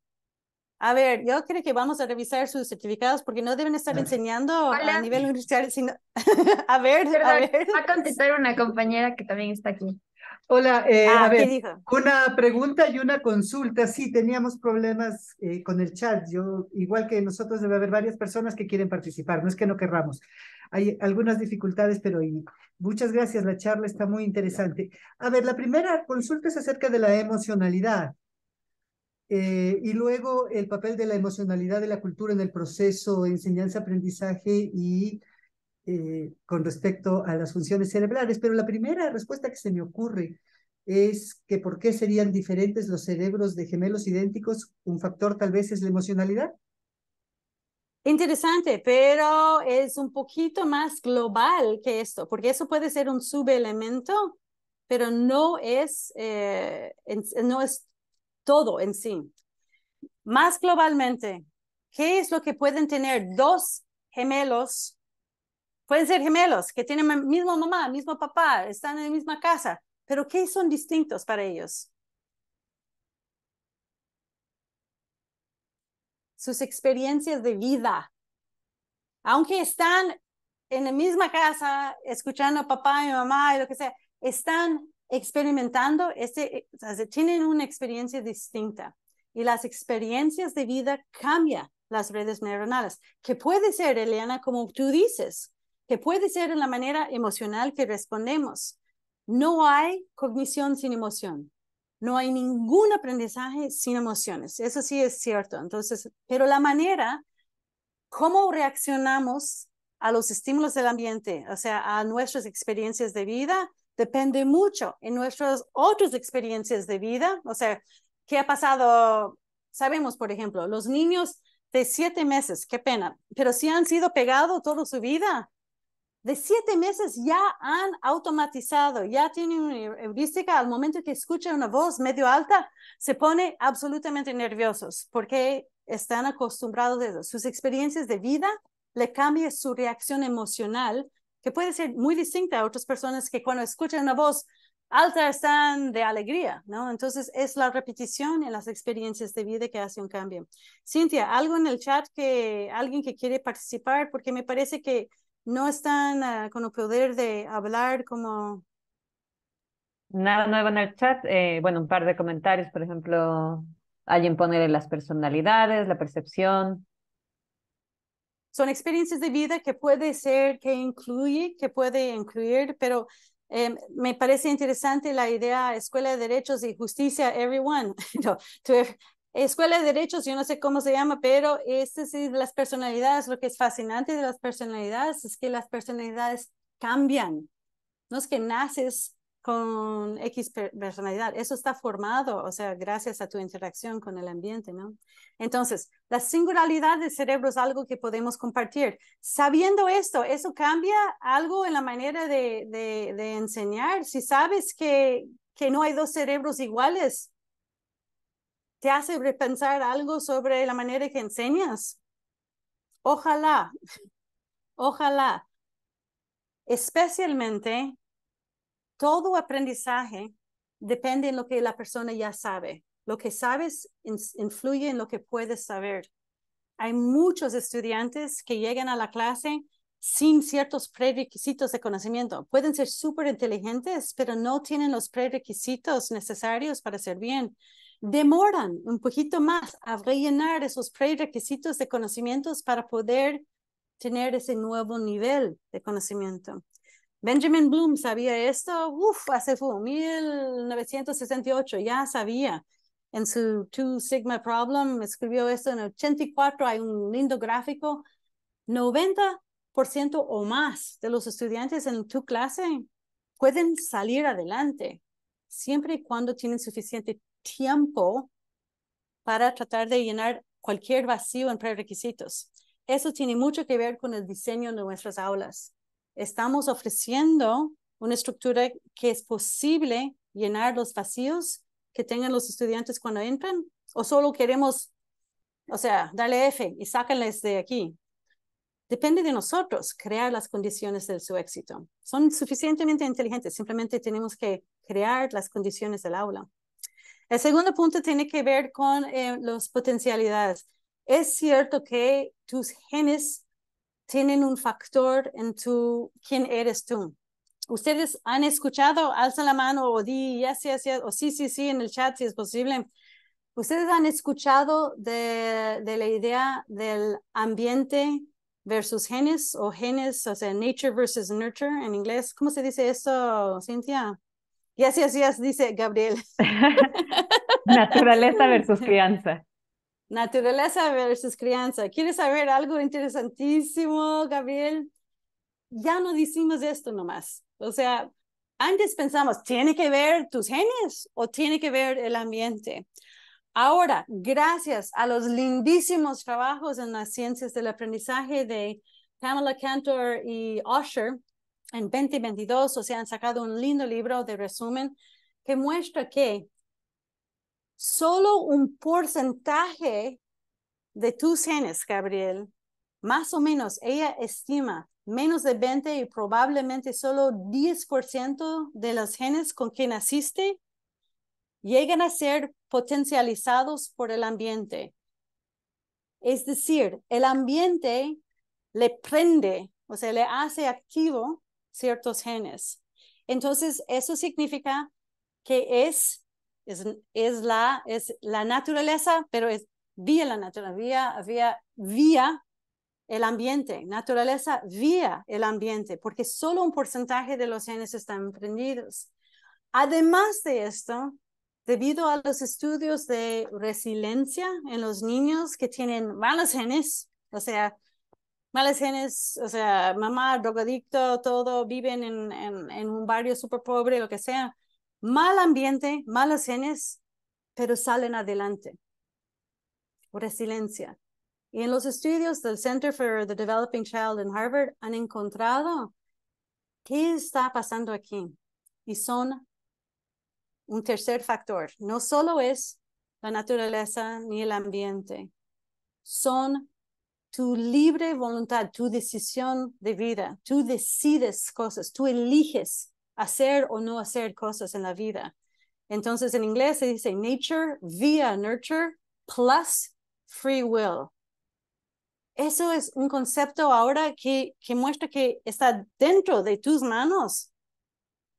A ver, yo creo que vamos a revisar sus certificados porque no deben estar enseñando a nivel universitario, sino... a ver. Va a contestar una compañera que también está aquí. Hola, eh, ah, a ver, una pregunta y una consulta. Sí, teníamos problemas eh, con el chat. Yo, igual que nosotros, debe haber varias personas que quieren participar. No es que no querramos. Hay algunas dificultades, pero y muchas gracias. La charla está muy interesante. A ver, la primera consulta es acerca de la emocionalidad. Eh, y luego el papel de la emocionalidad de la cultura en el proceso de enseñanza-aprendizaje y eh, con respecto a las funciones cerebrales, pero la primera respuesta que se me ocurre es que por qué serían diferentes los cerebros de gemelos idénticos, un factor tal vez es la emocionalidad. Interesante, pero es un poquito más global que esto, porque eso puede ser un subelemento, pero no es, eh, no es todo en sí. Más globalmente, ¿qué es lo que pueden tener dos gemelos Pueden ser gemelos que tienen misma mamá, mismo papá, están en la misma casa, pero ¿qué son distintos para ellos? Sus experiencias de vida. Aunque están en la misma casa, escuchando a papá y mamá y lo que sea, están experimentando, este, eh, tienen una experiencia distinta. Y las experiencias de vida cambian las redes neuronales, que puede ser, Eliana, como tú dices, que puede ser en la manera emocional que respondemos. No hay cognición sin emoción. No hay ningún aprendizaje sin emociones. Eso sí es cierto. Entonces, pero la manera, cómo reaccionamos a los estímulos del ambiente, o sea, a nuestras experiencias de vida, depende mucho en nuestras otras experiencias de vida. O sea, ¿qué ha pasado? Sabemos, por ejemplo, los niños de siete meses, qué pena, pero si han sido pegados toda su vida, de siete meses ya han automatizado, ya tienen una heurística al momento que escuchan una voz medio alta, se pone absolutamente nerviosos porque están acostumbrados de eso. Sus experiencias de vida le cambia su reacción emocional, que puede ser muy distinta a otras personas que cuando escuchan una voz alta están de alegría, ¿no? Entonces es la repetición en las experiencias de vida que hace un cambio. Cintia, algo en el chat que alguien que quiere participar, porque me parece que no están ah, con el poder de hablar como... Nada nuevo en el chat. Eh, bueno, un par de comentarios, por ejemplo, alguien pone las personalidades, la percepción. Son experiencias de vida que puede ser, que incluye, que puede incluir, pero em, me parece interesante la idea Escuela de Derechos y Justicia Everyone. Escuela de Derechos, yo no sé cómo se llama, pero este sí, las personalidades, lo que es fascinante de las personalidades es que las personalidades cambian. No es que naces con X personalidad, eso está formado, o sea, gracias a tu interacción con el ambiente, ¿no? Entonces, la singularidad del cerebro es algo que podemos compartir. Sabiendo esto, ¿eso cambia algo en la manera de, de, de enseñar? Si sabes que, que no hay dos cerebros iguales, te hace repensar algo sobre la manera que enseñas. Ojalá, ojalá, especialmente todo aprendizaje depende de lo que la persona ya sabe. Lo que sabes influye en lo que puedes saber. Hay muchos estudiantes que llegan a la clase sin ciertos prerequisitos de conocimiento. Pueden ser súper inteligentes, pero no tienen los prerequisitos necesarios para ser bien demoran un poquito más a rellenar esos prerequisitos de conocimientos para poder tener ese nuevo nivel de conocimiento. Benjamin Bloom sabía esto, hace fue 1968, ya sabía. En su Two Sigma Problem escribió esto en 84, hay un lindo gráfico. 90% o más de los estudiantes en tu clase pueden salir adelante siempre y cuando tienen suficiente tiempo para tratar de llenar cualquier vacío en prerequisitos. Eso tiene mucho que ver con el diseño de nuestras aulas. Estamos ofreciendo una estructura que es posible llenar los vacíos que tengan los estudiantes cuando entran o solo queremos, o sea, darle F y sáquenles de aquí. Depende de nosotros crear las condiciones de su éxito. Son suficientemente inteligentes, simplemente tenemos que crear las condiciones del aula. El segundo punto tiene que ver con eh, las potencialidades. Es cierto que tus genes tienen un factor en tu quién eres tú. Ustedes han escuchado, alza la mano o di yes, yes, yes, o sí, sí, sí en el chat si es posible. Ustedes han escuchado de, la idea del ambiente versus genes o genes, o sea, nature versus nurture en inglés. ¿Cómo se dice eso, Cintia? Y así, así, así dice Gabriel. Naturaleza versus crianza. Naturaleza versus crianza. ¿Quieres saber algo interesantísimo, Gabriel? Ya no decimos esto nomás. O sea, antes pensamos, tiene que ver tus genes o tiene que ver el ambiente. Ahora, gracias a los lindísimos trabajos en las ciencias del aprendizaje de Pamela Cantor y Osher, en 2022, o sea, han sacado un lindo libro de resumen que muestra que solo un porcentaje de tus genes, Gabriel, más o menos, ella estima menos de 20 y probablemente solo 10% de los genes con que naciste llegan a ser potencializados por el ambiente. Es decir, el ambiente le prende, o sea, le hace activo ciertos genes. Entonces, eso significa que es, es, la, es la naturaleza, pero es vía la naturaleza, vía, vía, vía el ambiente, naturaleza vía el ambiente, porque solo un porcentaje de los genes están prendidos. Además de esto, debido a los estudios de resiliencia en los niños que tienen malos genes, o sea, malas genes, o sea, mamá, drogadicto, todo, viven en, en, un barrio súper pobre, lo que sea, mal ambiente, malas genes, pero salen adelante. Resiliencia. Y en los estudios del Center for the Developing Child en Harvard han encontrado qué está pasando aquí. Y son un tercer factor. No solo es la naturaleza ni el ambiente, son tu libre voluntad, tu decisión de vida. Tú decides cosas, tú eliges hacer o no hacer cosas en la vida. Entonces en inglés se dice nature via nurture plus free will. Eso es un concepto ahora que, que muestra que está dentro de tus manos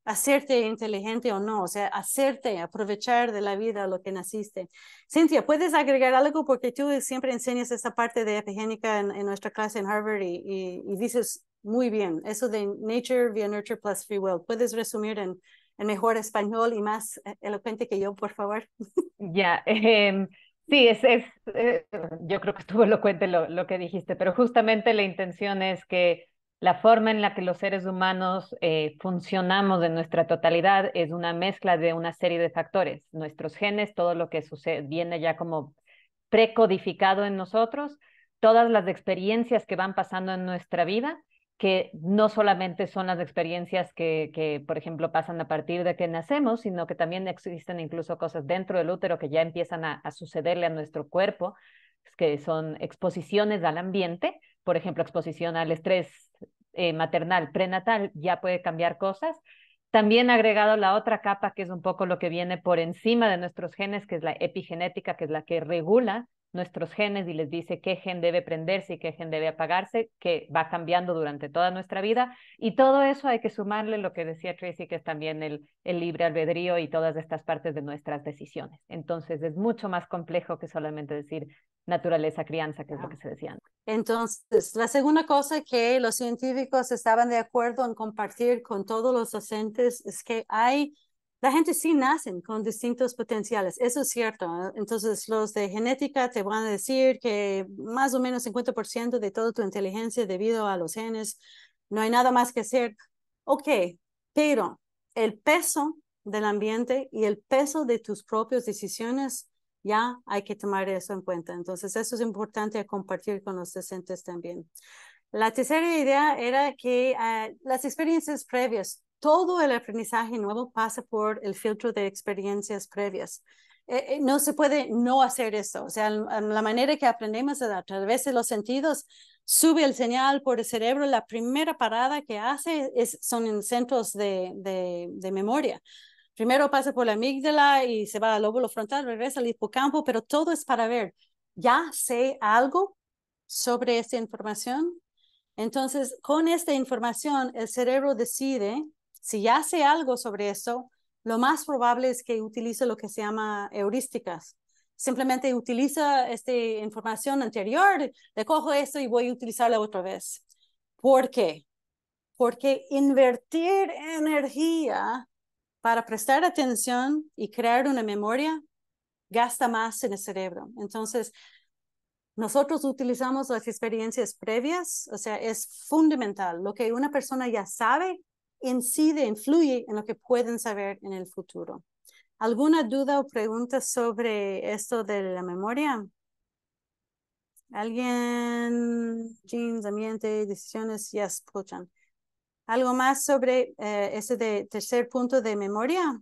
hacerte inteligente o no, o sea, hacerte aprovechar de la vida lo que naciste. Cynthia, ¿puedes agregar algo? Porque tú siempre enseñas esa parte de epigenética en, nuestra clase en Harvard y, y, dices muy bien eso de nature via nurture plus free will. ¿Puedes resumir en, mejor español y más eh, elocuente que yo, por favor? Ya, em, sí, es, eh, yo creo que estuvo elocuente lo que dijiste, pero justamente la intención es que la forma en la que los seres humanos eh, funcionamos en nuestra totalidad es una mezcla de una serie de factores, nuestros genes, todo lo que sucede, viene ya como precodificado en nosotros, todas las experiencias que van pasando en nuestra vida, que no solamente son las experiencias que, por ejemplo, pasan a partir de que nacemos, sino que también existen incluso cosas dentro del útero que ya empiezan a, a sucederle a nuestro cuerpo, que son exposiciones al ambiente, por ejemplo, exposición al estrés eh, maternal, prenatal, ya puede cambiar cosas. También agregado la otra capa, que es un poco lo que viene por encima de nuestros genes, que es la epigenética, que es la que regula nuestros genes y les dice qué gen debe prenderse y qué gen debe apagarse, que va cambiando durante toda nuestra vida. Y todo eso hay que sumarle lo que decía Tracy, que es también el, libre albedrío y todas estas partes de nuestras decisiones. Entonces es mucho más complejo que solamente decir naturaleza, crianza, que es lo que se decía antes. Entonces, la segunda cosa que los científicos estaban de acuerdo en compartir con todos los docentes es que hay la gente sí nacen con distintos potenciales, eso es cierto. Entonces, los de genética te van a decir que más o menos 50% de toda tu inteligencia debido a los genes, no hay nada más que hacer. Ok, pero el peso del ambiente y el peso de tus propias decisiones, ya hay que tomar eso en cuenta. Entonces, eso es importante compartir con los docentes también. La tercera idea era que ah, las experiencias previas todo el aprendizaje nuevo pasa por el filtro de experiencias previas. Eh, eh, no se puede no hacer eso. O sea, la manera que aprendemos a través de los sentidos sube el señal por el cerebro. La primera parada que hace es, son en centros de, de memoria. Primero pasa por la amígdala y se va al lóbulo frontal, regresa al hipocampo, pero todo es para ver. Ya sé algo sobre esta información. Entonces, con esta información, el cerebro decide si ya sé algo sobre eso, lo más probable es que utilice lo que se llama heurísticas. Simplemente utiliza esta información anterior, le cojo esto y voy a utilizarla otra vez. ¿Por qué? Porque invertir energía para prestar atención y crear una memoria gasta más en el cerebro. Entonces, nosotros utilizamos las experiencias previas, o sea, es fundamental. Lo que una persona ya sabe, incide, influye en lo que pueden saber en el futuro. ¿Alguna duda o pregunta sobre esto de la memoria? ¿Alguien? Jeans, ambiente, decisiones, ya escuchan. ¿Algo más sobre eh, ese de tercer punto de memoria?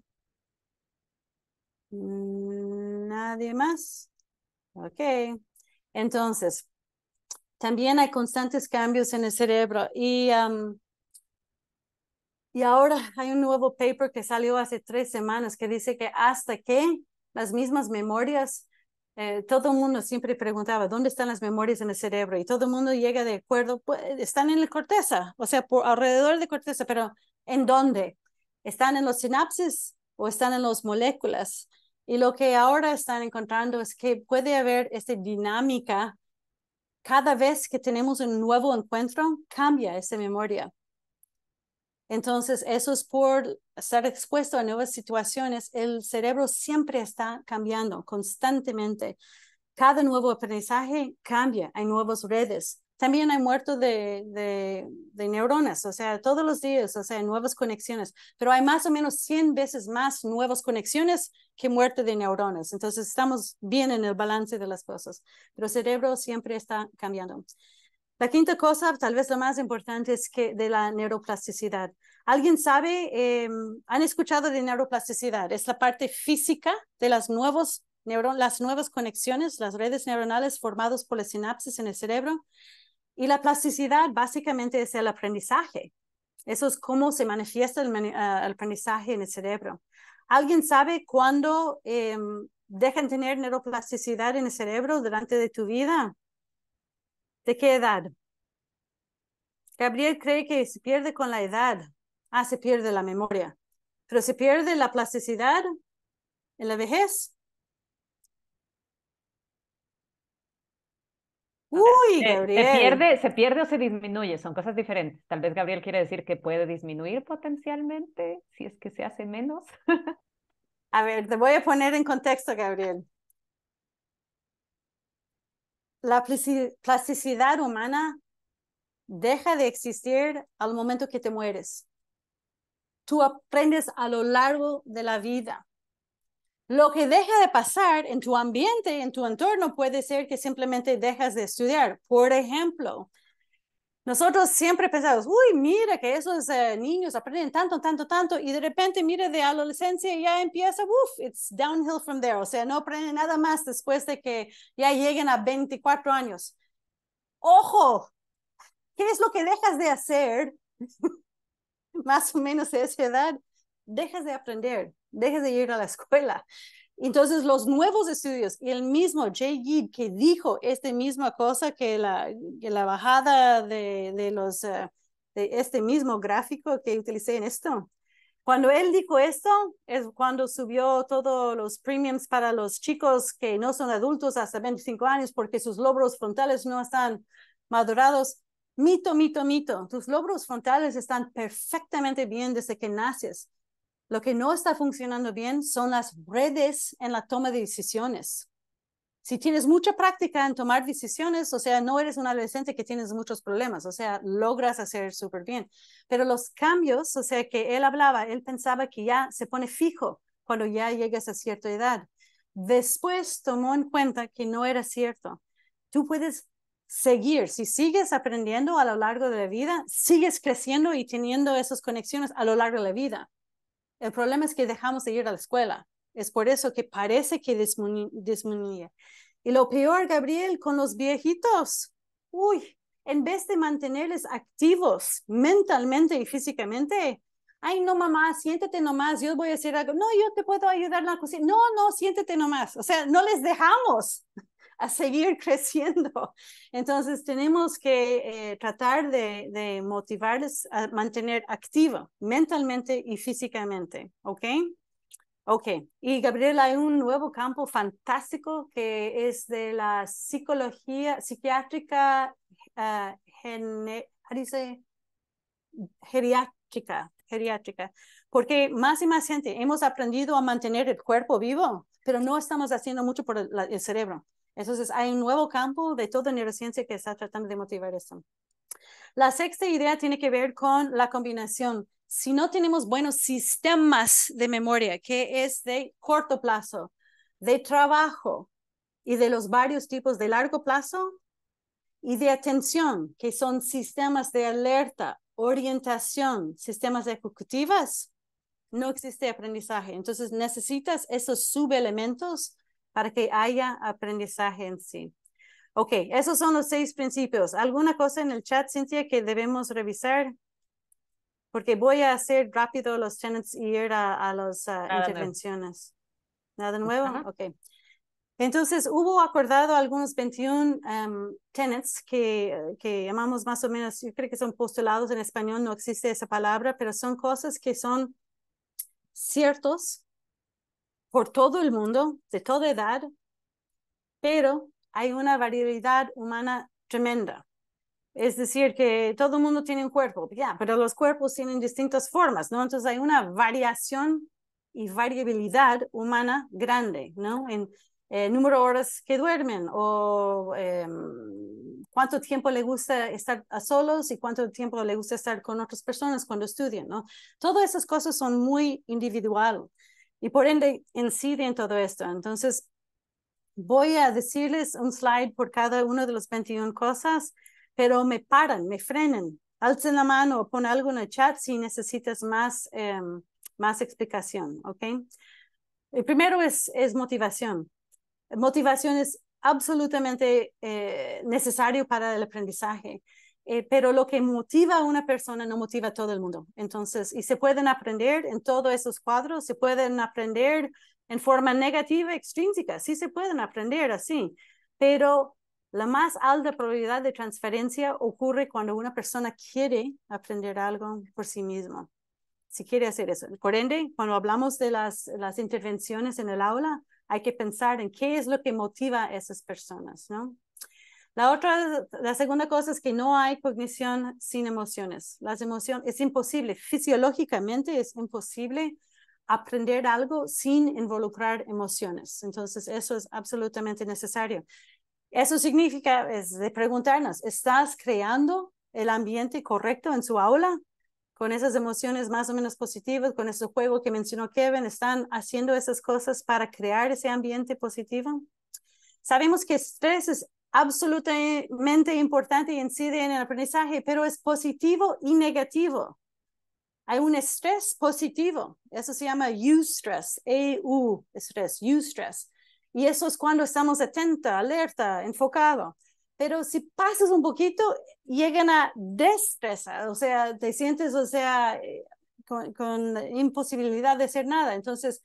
Mm, ¿Nadie más? Ok. Entonces, también hay constantes cambios en el cerebro y y ahora hay un nuevo paper que salió hace tres semanas que dice que hasta que las mismas memorias, eh, todo el mundo siempre preguntaba, ¿dónde están las memorias en el cerebro? Y todo el mundo llega de acuerdo, pues, están en la corteza, o sea, por alrededor de corteza, pero ¿en dónde? ¿Están en los sinapsis o están en las moléculas? Y lo que ahora están encontrando es que puede haber esta dinámica. Cada vez que tenemos un nuevo encuentro, cambia esa memoria. Entonces, eso es por estar expuesto a nuevas situaciones. El cerebro siempre está cambiando constantemente. Cada nuevo aprendizaje cambia, hay nuevas redes. También hay muertos de, de, neuronas, o sea, todos los días, o sea, nuevas conexiones, pero hay más o menos 100 veces más nuevas conexiones que muerte de neuronas. Entonces, estamos bien en el balance de las cosas, pero el cerebro siempre está cambiando. La quinta cosa, tal vez lo más importante, es que de la neuroplasticidad. ¿Alguien sabe, em, han escuchado de neuroplasticidad? Es la parte física de las, nuevos las nuevas conexiones, las redes neuronales formadas por las sinapsis en el cerebro. Y la plasticidad básicamente es el aprendizaje. Eso es cómo se manifiesta el, ah, aprendizaje en el cerebro. ¿Alguien sabe cuándo em, dejan tener neuroplasticidad en el cerebro durante de tu vida? ¿De qué edad? Gabriel cree que se pierde con la edad. Ah, se pierde la memoria. Pero se pierde la plasticidad en la vejez. Uy, Gabriel. pierde, se pierde o se disminuye, son cosas diferentes. Tal vez Gabriel quiere decir que puede disminuir potencialmente si es que se hace menos. a ver, te voy a poner en contexto, Gabriel la plasticidad humana deja de existir al momento que te mueres. Tú aprendes a lo largo de la vida. Lo que deja de pasar en tu ambiente, en tu entorno, puede ser que simplemente dejas de estudiar. Por ejemplo, nosotros siempre pensamos, uy, mira que esos eh, niños aprenden tanto, tanto, tanto, y de repente, mira, de adolescencia ya empieza, uff, it's downhill from there, o sea, no aprenden nada más después de que ya lleguen a 24 años. Ojo, ¿qué es lo que dejas de hacer? más o menos a esa edad, dejas de aprender, dejas de ir a la escuela, entonces, los nuevos estudios y el mismo Jay que dijo esta misma cosa que la, la bajada de, los, eh, este mismo gráfico que utilicé en esto, cuando él dijo esto, es cuando subió todos los premiums para los chicos que no son adultos hasta 25 años porque sus logros frontales no están madurados. Mito, mito, mito. Tus logros frontales están perfectamente bien desde que naces. Lo que no está funcionando bien son las redes en la toma de decisiones. Si tienes mucha práctica en tomar decisiones, o sea, no eres un adolescente que tienes muchos problemas, o sea, logras hacer súper bien. Pero los cambios, o sea, que él hablaba, él pensaba que ya se pone fijo cuando ya llegas a cierta edad. Después tomó en cuenta que no era cierto. Tú puedes seguir, si sigues aprendiendo a lo largo de la vida, sigues creciendo y teniendo esas conexiones a lo largo de la vida. El problema es que dejamos de ir a la escuela. Es por eso que parece que disminuye. Y lo peor, Gabriel, con los viejitos. Uy, en vez de mantenerles activos mentalmente y físicamente, ay, no, mamá, siéntete nomás, yo voy a hacer algo. No, yo te puedo ayudar en la cocina. No, no, siéntete nomás. O sea, no les dejamos a seguir creciendo. Entonces tenemos que eh, tratar de, de, motivarles a mantener activo mentalmente y físicamente, ¿ok? Ok, y Gabriela, hay un nuevo campo fantástico que es de la psicología psiquiátrica ah, dice? geriátrica, geriátrica, porque más y más gente hemos aprendido a mantener el cuerpo vivo, pero no estamos haciendo mucho por el cerebro. Entonces, hay un nuevo campo de toda neurociencia que está tratando de motivar esto. La sexta idea tiene que ver con la combinación. Si no tenemos buenos sistemas de memoria, que es de corto plazo, de trabajo y de los varios tipos de largo plazo, y de atención, que son sistemas de alerta, orientación, sistemas ejecutivas, no existe aprendizaje. Entonces necesitas esos subelementos para que haya aprendizaje en sí. Ok, esos son los seis principios. ¿Alguna cosa en el chat, Cintia, que debemos revisar? Porque voy a hacer rápido los tenants y ir a, las ah, intervenciones. ¿Nada nuevo? Okay. Ok. Entonces, hubo acordado algunos 21 em, tenets que, que llamamos más o menos, yo creo que son postulados en español, no existe esa palabra, pero son cosas que son ciertos por todo el mundo, de toda edad, pero hay una variabilidad humana tremenda. Es decir, que todo el mundo tiene un cuerpo, pero los cuerpos tienen distintas formas, ¿no? Entonces hay una variación y variabilidad humana grande, ¿no? En eh, número de horas que duermen o em, cuánto tiempo le gusta estar a solos y cuánto tiempo le gusta estar con otras personas cuando estudian, ¿no? Todas esas cosas son muy individual y por ende incide en todo esto. Entonces, voy a decirles un slide por cada una de los 21 cosas, pero me paran, me frenen Alcen la mano o pon algo en el chat si necesitas más, em, más explicación, ¿ok? El primero es, es motivación. Motivación es absolutamente eh, necesario para el aprendizaje. Eh, pero lo que motiva a una persona no motiva a todo el mundo. Entonces, y se pueden aprender en todos esos cuadros, se pueden aprender en forma negativa, extrínseca, sí se pueden aprender así, pero la más alta probabilidad de transferencia ocurre cuando una persona quiere aprender algo por sí mismo. Si quiere hacer eso. Por ende, cuando hablamos de las, las intervenciones en el aula, hay que pensar en qué es lo que motiva a esas personas, ¿no? La otra, la segunda cosa es que no hay cognición sin emociones. Las emociones, es imposible, fisiológicamente es imposible aprender algo sin involucrar emociones. Entonces, eso es absolutamente necesario. Eso significa es preguntarnos, ¿estás creando el ambiente correcto en su aula? Con esas emociones más o menos positivas, con ese juego que mencionó Kevin, ¿están haciendo esas cosas para crear ese ambiente positivo? Sabemos que estrés es absolutamente importante y incide en el aprendizaje, pero es positivo y negativo. Hay un estrés positivo, eso se llama eustress, EU, estrés, eustress. Y eso es cuando estamos atenta, alerta, enfocado. Pero si pasas un poquito, llegan a destreza, o sea, te sientes, o sea, eh, con, con imposibilidad de hacer nada. Entonces,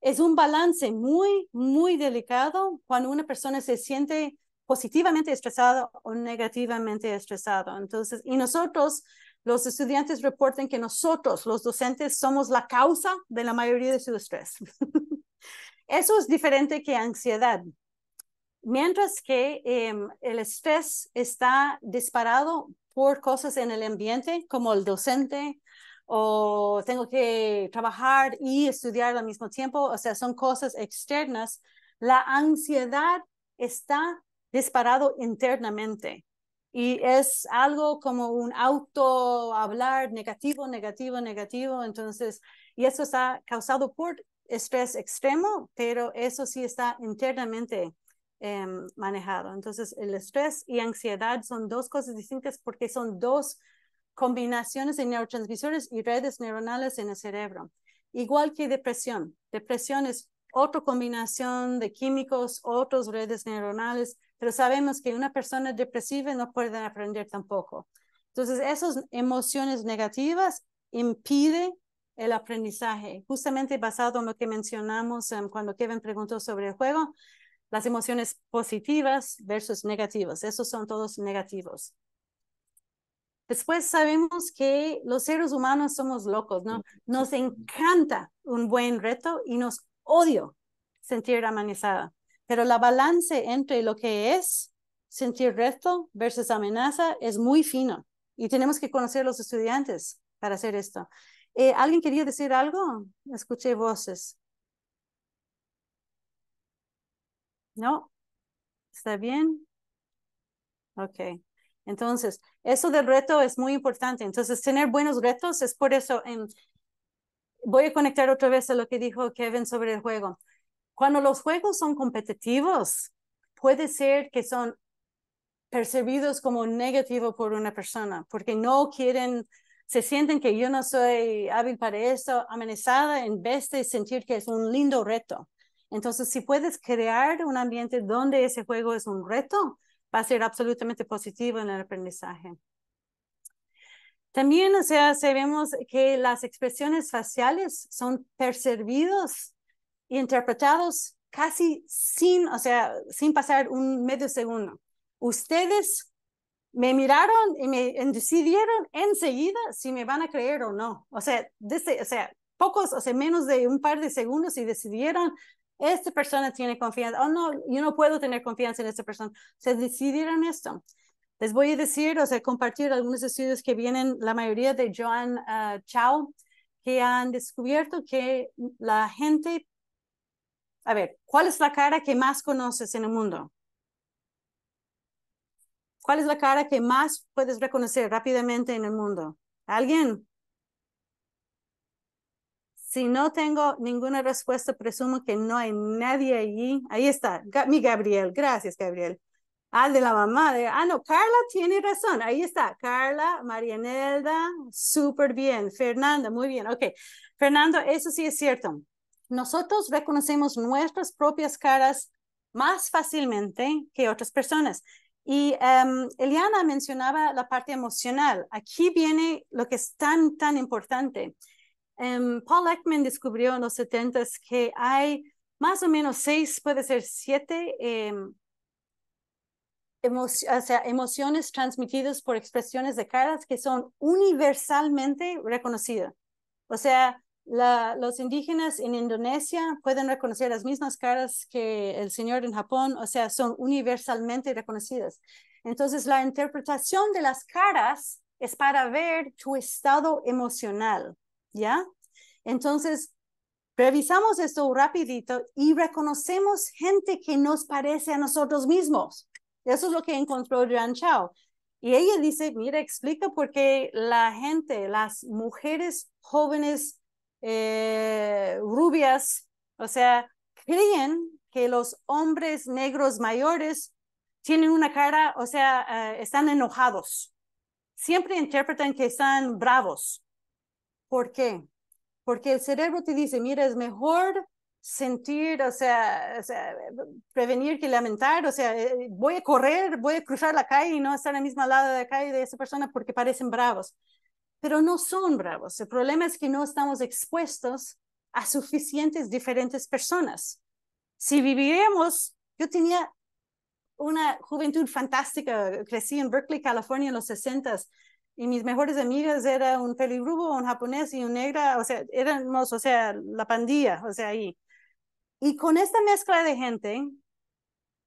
es un balance muy, muy delicado cuando una persona se siente positivamente estresado o negativamente estresado. Entonces, y nosotros, los estudiantes reportan que nosotros, los docentes, somos la causa de la mayoría de su estrés. Eso es diferente que ansiedad. Mientras que em, el estrés está disparado por cosas en el ambiente, como el docente, o tengo que trabajar y estudiar al mismo tiempo, o sea, son cosas externas. La ansiedad está disparado internamente. Y es algo como un auto hablar negativo, negativo, negativo. Entonces, y eso está causado por estrés extremo, pero eso sí está internamente em, manejado. Entonces, el estrés y ansiedad son dos cosas distintas porque son dos combinaciones de neurotransmisores y redes neuronales en el cerebro. Igual que depresión. Depresión es otra combinación de químicos, otras redes neuronales, pero sabemos que una persona depresiva no puede aprender tampoco. Entonces, esas emociones negativas impiden el aprendizaje, justamente basado en lo que mencionamos em, cuando Kevin preguntó sobre el juego, las emociones positivas versus negativas, esos son todos negativos. Después sabemos que los seres humanos somos locos, ¿no? Nos encanta un buen reto y nos odio sentir amenazada, pero la balance entre lo que es sentir reto versus amenaza es muy fino y tenemos que conocer a los estudiantes para hacer esto. Eh, ¿Alguien quería decir algo? Escuché voces. ¿No? ¿Está bien? Ok. Entonces, eso del reto es muy importante. Entonces, tener buenos retos es por eso en voy a conectar otra vez a lo que dijo Kevin sobre el juego. Cuando los juegos son competitivos, puede ser que son percibidos como negativo por una persona, porque no quieren, se sienten que yo no soy hábil para esto, amenazada, en vez de sentir que es un lindo reto. Entonces, si puedes crear un ambiente donde ese juego es un reto, va a ser absolutamente positivo en el aprendizaje. También, o sea, sabemos que las expresiones faciales son percibidos e interpretados casi sin, o sea, sin pasar un medio segundo. Ustedes me miraron y me decidieron enseguida si me van a creer o no. O sea, o sea, pocos, o sea, menos de un par de segundos y decidieron, esta persona tiene confianza, o oh, no, yo no puedo tener confianza en esta persona. O Se decidieron esto. Les voy a decir, o sea, compartir algunos estudios que vienen, la mayoría de Joan ah, Chao, que han descubierto que la gente, a ver, ¿cuál es la cara que más conoces en el mundo? ¿Cuál es la cara que más puedes reconocer rápidamente en el mundo? ¿Alguien? Si no tengo ninguna respuesta, presumo que no hay nadie allí. Ahí está, mi Gabriel. Gracias, Gabriel. Ah, de la mamá. ah, no, Carla tiene razón. Ahí está. Carla, Marianelda, súper bien. Fernanda, muy bien. Ok. Fernando, eso sí es cierto. Nosotros reconocemos nuestras propias caras más fácilmente que otras personas. Y em, Eliana mencionaba la parte emocional. Aquí viene lo que es tan, tan importante. Em, Paul Ekman descubrió en los 70 que hay más o menos seis, puede ser siete em, o sea, emociones transmitidas por expresiones de caras que son universalmente reconocidas. O sea, los indígenas en Indonesia pueden reconocer las mismas caras que el señor en Japón, o sea, son universalmente reconocidas. Entonces, la interpretación de las caras es para ver tu estado emocional, ¿ya? Entonces, revisamos esto rapidito y reconocemos gente que nos parece a nosotros mismos. Eso es lo que encontró Yuan Chao. Y ella dice, mira, explica por qué la gente, las mujeres jóvenes eh, rubias, o sea, creen que los hombres negros mayores tienen una cara, o sea, eh, están enojados. Siempre interpretan que están bravos. ¿Por qué? Porque el cerebro te dice, mira, es mejor sentir, o sea, o sea, prevenir que lamentar, o sea, eh, voy a correr, voy a cruzar la calle y no estar al mismo lado de la calle de esa persona porque parecen bravos, pero no son bravos. El problema es que no estamos expuestos a suficientes diferentes personas. Si viviéramos, yo tenía una juventud fantástica, crecí en Berkeley, California en los 60 y mis mejores amigas eran un pelirrubo, un japonés y un negra, o sea, éramos, o sea, la pandilla, o sea, ahí. Y con esta mezcla de gente,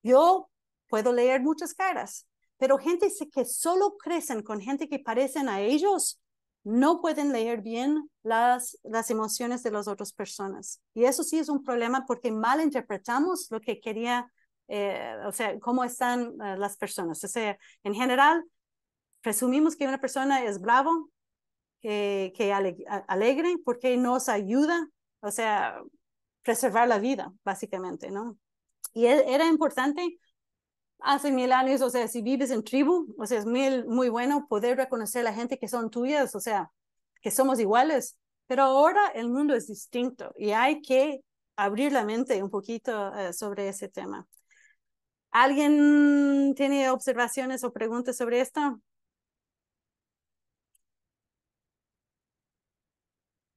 yo puedo leer muchas caras, pero gente que solo crecen con gente que parecen a ellos, no pueden leer bien las, las emociones de las otras personas. Y eso sí es un problema porque mal interpretamos lo que quería, eh, o sea, cómo están eh, las personas. O sea, en general, presumimos que una persona es bravo, que, que alegre, porque nos ayuda, o sea, preservar la vida, básicamente, ¿no? Y e, era importante hace mil años, o sea, si vives en tribu, o sea, es muy, bueno poder reconocer a la gente que son tuyas, o sea, que somos iguales, pero ahora el mundo es distinto y hay que abrir la mente un poquito eh, sobre ese tema. ¿Alguien tiene observaciones o preguntas sobre esto?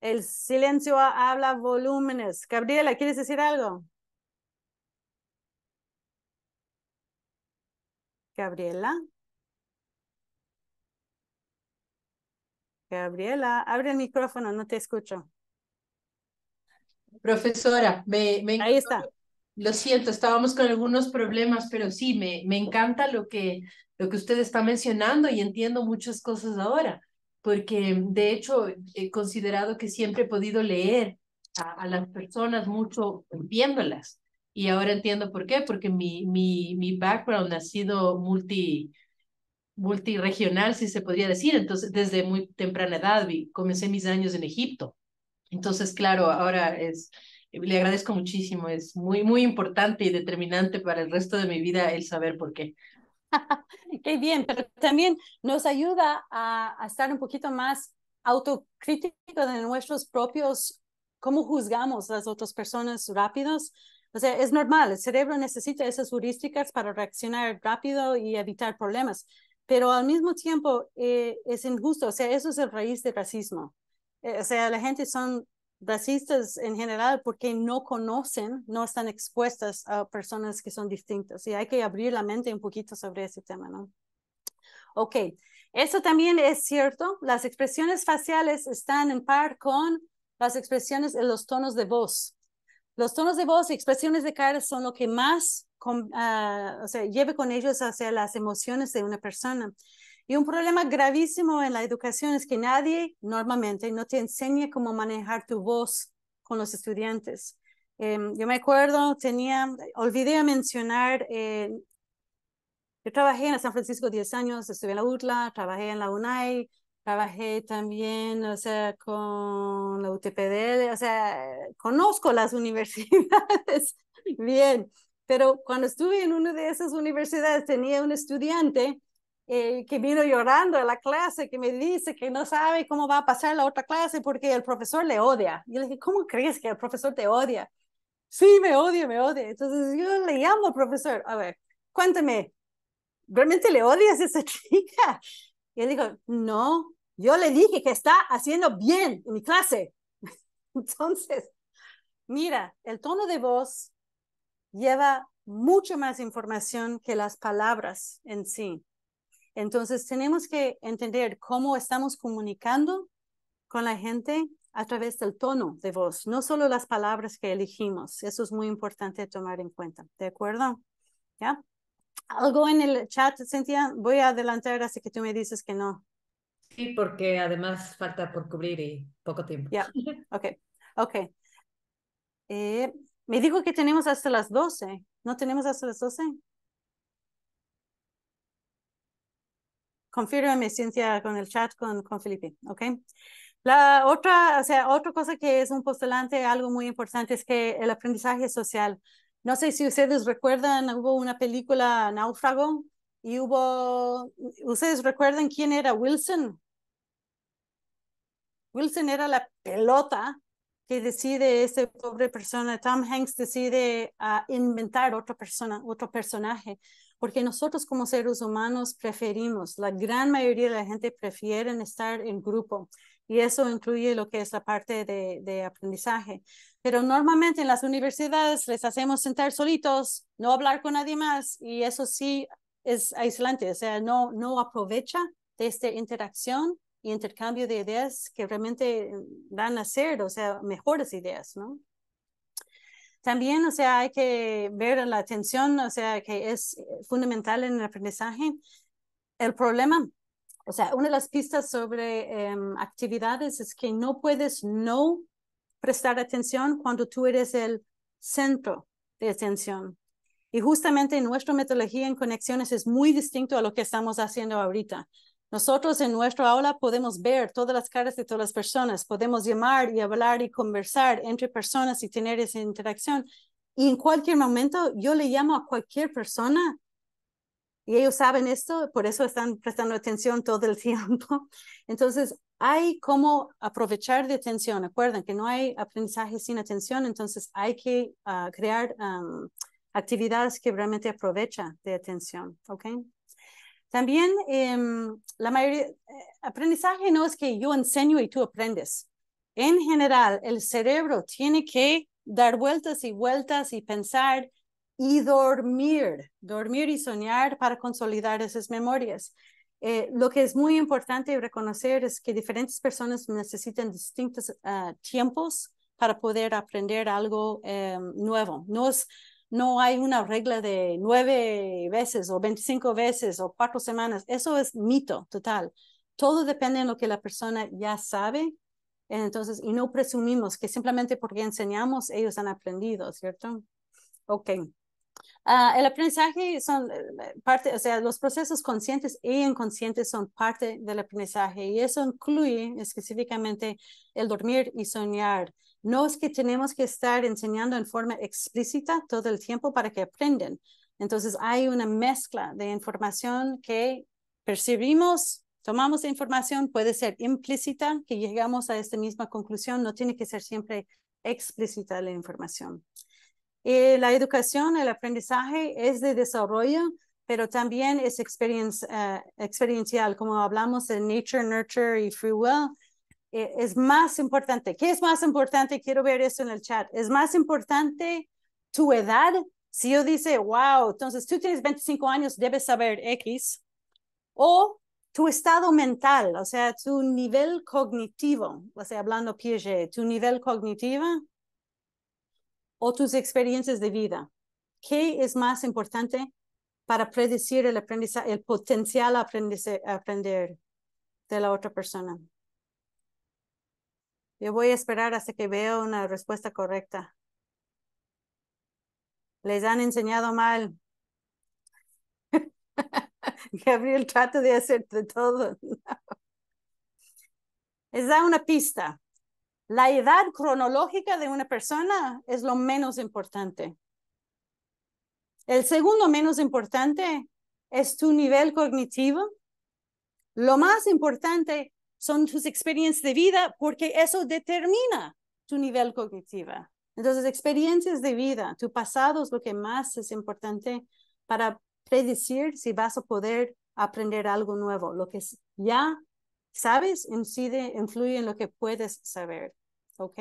El silencio habla volúmenes. Gabriela, ¿quieres decir algo? Gabriela. Gabriela, abre el micrófono, no te escucho. Profesora, me, me Ahí está. Lo siento, estábamos con algunos problemas, pero sí, me, me encanta lo que, lo que usted está mencionando y entiendo muchas cosas ahora porque de hecho he considerado que siempre he podido leer a, las personas mucho viéndolas. Y ahora entiendo por qué, porque mi, mi, mi background ha sido multi, multiregional, si se podría decir. Entonces, desde muy temprana edad vi, comencé mis años en Egipto. Entonces, claro, ahora es, le agradezco muchísimo, es muy, muy importante y determinante para el resto de mi vida el saber por qué. Qué bien, pero también nos ayuda a, estar un poquito más autocrítico de nuestros propios, cómo juzgamos las otras personas rápidos. O sea, es normal, el cerebro necesita esas heurísticas para reaccionar rápido y evitar problemas, pero al mismo tiempo eh, es injusto, o sea, eso es el raíz del racismo. Eh, o sea, la gente son racistas en general porque no conocen, no están expuestas a personas que son distintas y hay que abrir la mente un poquito sobre ese tema, ¿no? Ok, eso también es cierto, las expresiones faciales están en par con las expresiones en los tonos de voz. Los tonos de voz y expresiones de cara son lo que más ah, o sea, lleve con ellos hacia las emociones de una persona. Y un problema gravísimo en la educación es que nadie normalmente no te enseña cómo manejar tu voz con los estudiantes. Em, yo me acuerdo, tenía, olvidé mencionar, eh, yo trabajé en San Francisco 10 años, estuve en la UTLA, trabajé en la UNAI, trabajé también, o sea, con la UTPD, o sea, conozco las universidades bien, pero cuando estuve en una de esas universidades tenía un estudiante eh, que vino llorando a la clase, que me dice que no sabe cómo va a pasar la otra clase porque el profesor le odia. Y yo le dije, ¿cómo crees que el profesor te odia? Sí, me odia, me odia. Entonces yo le llamo al profesor, a ver, cuéntame, ¿realmente le odias a esa chica? Y él dijo, no, yo le dije que está haciendo bien en mi clase. Entonces, mira, el tono de voz lleva mucho más información que las palabras en sí. Entonces, tenemos que entender cómo estamos comunicando con la gente a través del tono de voz, no solo las palabras que elegimos. Eso es muy importante tomar en cuenta, ¿de acuerdo? ¿Ya? Algo en el chat, Cintia, voy a adelantar hasta que tú me dices que no. Sí, porque además falta por cubrir y poco tiempo. Ya, okay, ok, eh, me dijo que tenemos hasta las 12, ¿no tenemos hasta las 12? Confirmo mi ciencia con el chat con, con Felipe, ¿ok? La otra, o sea, otra cosa que es un postulante, algo muy importante, es que el aprendizaje social. No sé si ustedes recuerdan, hubo una película Náufrago y hubo, ¿ustedes recuerdan quién era Wilson? Wilson era la pelota que decide ese pobre persona. Tom Hanks decide a ah, inventar otra persona, otro personaje porque nosotros como seres humanos preferimos, la gran mayoría de la gente prefieren estar en grupo y eso incluye lo que es la parte de, aprendizaje. Pero normalmente en las universidades les hacemos sentar solitos, no hablar con nadie más y eso sí es aislante, o sea, no, no aprovecha de esta interacción y intercambio de ideas que realmente eh, dan a ser, o sea, mejores ideas, ¿no? También, o sea, hay que ver la atención, o sea, que es fundamental en el aprendizaje. El problema, o sea, una de las pistas sobre em, actividades es que no puedes no prestar atención cuando tú eres el centro de atención. Y justamente nuestra metodología en conexiones es muy distinto a lo que estamos haciendo ahorita. Nosotros en nuestro aula podemos ver todas las caras de todas las personas, podemos llamar y hablar y conversar entre personas y tener esa interacción. Y en cualquier momento yo le llamo a cualquier persona y ellos saben esto, por eso están prestando atención todo el tiempo. Entonces, hay cómo aprovechar de atención. Acuerdan que no hay aprendizaje sin atención, entonces hay que ah, crear actividades que realmente aprovechan de atención. ¿Ok? También em, la mayoría, eh, aprendizaje no es que yo enseño y tú aprendes. En general, el cerebro tiene que dar vueltas y vueltas y pensar y dormir, dormir y soñar para consolidar esas memorias. Eh, lo que es muy importante reconocer es que diferentes personas necesitan distintos ah, tiempos para poder aprender algo em, nuevo. No es no hay una regla de nueve veces o veinticinco veces o cuatro semanas. Eso es mito total. Todo depende de lo que la persona ya sabe. Entonces, y no presumimos que simplemente porque enseñamos, ellos han aprendido, ¿cierto? Ok. Ah, el aprendizaje son eh, eh, parte, o sea, los procesos conscientes e inconscientes son parte del aprendizaje y eso incluye específicamente el dormir y soñar. No es que tenemos que estar enseñando en forma explícita todo el tiempo para que aprendan. Entonces hay una mezcla de información que percibimos, tomamos información, puede ser implícita, que llegamos a esta misma conclusión, no tiene que ser siempre explícita la información. Eh, la educación, el aprendizaje es de desarrollo, pero también es eh, experiencial, como hablamos de nature, nurture y free will. Eh, es más importante. ¿Qué es más importante? Quiero ver eso en el chat. ¿Es más importante tu edad? Si yo dice, wow, entonces tú tienes 25 años, debes saber X. O tu estado mental, o sea, tu nivel cognitivo, o sea, hablando Piaget, tu nivel cognitivo o tus experiencias de vida. ¿Qué es más importante para predecir el, el potencial a aprender de la otra persona? Yo voy a esperar hasta que veo una respuesta correcta. Les han enseñado mal. Gabriel trata de hacer de todo. Les da una pista. La edad cronológica de una persona es lo menos importante. El segundo menos importante es tu nivel cognitivo. Lo más importante son tus experiencias de vida porque eso determina tu nivel cognitivo. Entonces, experiencias de vida, tu pasado es lo que más es importante para predecir si vas a poder aprender algo nuevo. Lo que ya sabes incide, influye en lo que puedes saber. ¿Ok?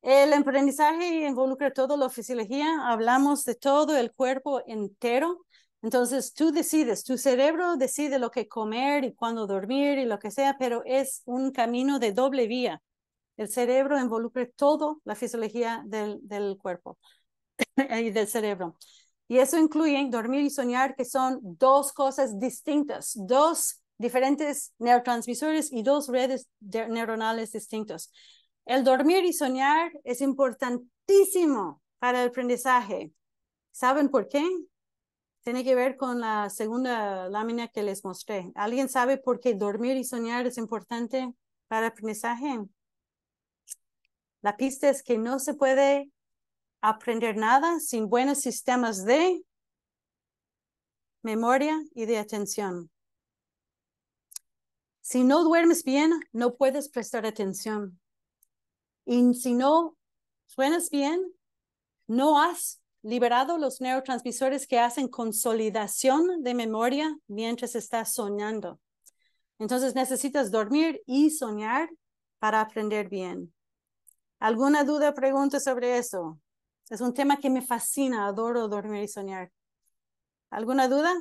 El aprendizaje involucra toda la fisiología, hablamos de todo el cuerpo entero, entonces tú decides, tu cerebro decide lo que comer y cuándo dormir y lo que sea, pero es un camino de doble vía. El cerebro involucra toda la fisiología del, del cuerpo y del cerebro. Y eso incluye dormir y soñar, que son dos cosas distintas, dos diferentes neurotransmisores y dos redes neuronales distintas. El dormir y soñar es importantísimo para el aprendizaje. ¿Saben por qué? tiene que ver con la segunda lámina que les mostré. ¿Alguien sabe por qué dormir y soñar es importante para el aprendizaje? La pista es que no se puede aprender nada sin buenos sistemas de memoria y de atención. Si no duermes bien, no puedes prestar atención. Y si no suenas bien, no has liberado los neurotransmisores que hacen consolidación de memoria mientras estás soñando. Entonces necesitas dormir y soñar para aprender bien. ¿Alguna duda o pregunta sobre eso? Es un tema que me fascina, adoro dormir y soñar. ¿Alguna duda?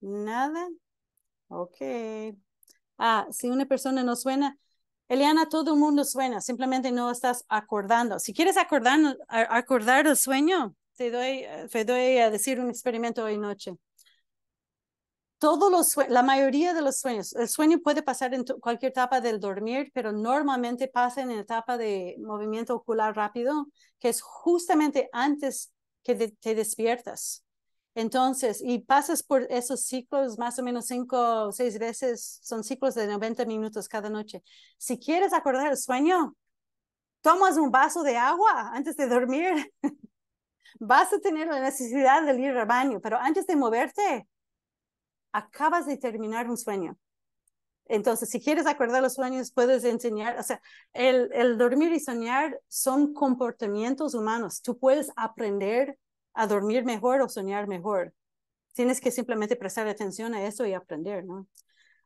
¿Nada? Ok. Ah, si una persona no suena, Eliana, todo el mundo suena. simplemente no estás acordando. Si quieres acordar, acordar el sueño, te doy, eh, te doy a decir un experimento hoy noche. Todos los la mayoría de los sueños, el sueño puede pasar en cualquier etapa del dormir, pero normalmente pasa en la etapa de movimiento ocular rápido, que es justamente antes que te despiertas. Entonces, y pasas por esos ciclos más o menos cinco o seis veces, son ciclos de 90 minutos cada noche. Si quieres acordar el sueño, tomas un vaso de agua antes de dormir Vas a tener la necesidad de ir al baño, pero antes de moverte, acabas de terminar un sueño. Entonces, si quieres acordar los sueños, puedes enseñar, o sea, el, el dormir y soñar son comportamientos humanos. Tú puedes aprender a dormir mejor o soñar mejor. Tienes que simplemente prestar atención a eso y aprender, ¿no?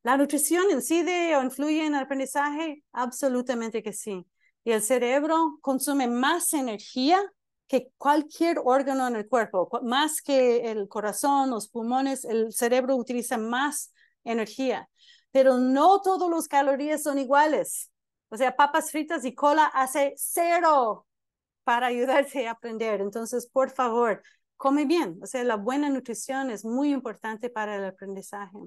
¿La nutrición incide o influye en el aprendizaje? Absolutamente que sí. Y el cerebro consume más energía que cualquier órgano en el cuerpo, más que el corazón, los pulmones, el cerebro utiliza más energía, pero no todos los calorías son iguales. O sea, papas fritas y cola hace cero para ayudarte a aprender. Entonces, por favor, come bien. O sea, la buena nutrición es muy importante para el aprendizaje.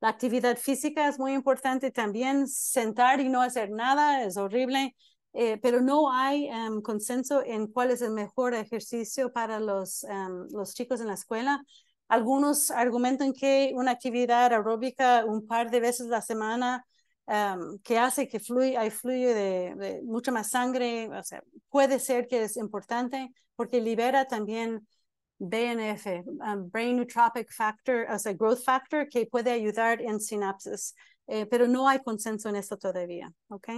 La actividad física es muy importante también. Sentar y no hacer nada es horrible. Eh, pero no hay em, consenso en cuál es el mejor ejercicio para los, em, los chicos en la escuela. Algunos argumentan que una actividad aeróbica un par de veces la semana em, que hace que fluye, hay fluye de, mucha más sangre, o sea, puede ser que es importante porque libera también BNF, um, Brain Nootropic Factor, o sea, Growth Factor, que puede ayudar en sinapsis, eh, pero no hay consenso en esto todavía, ¿ok?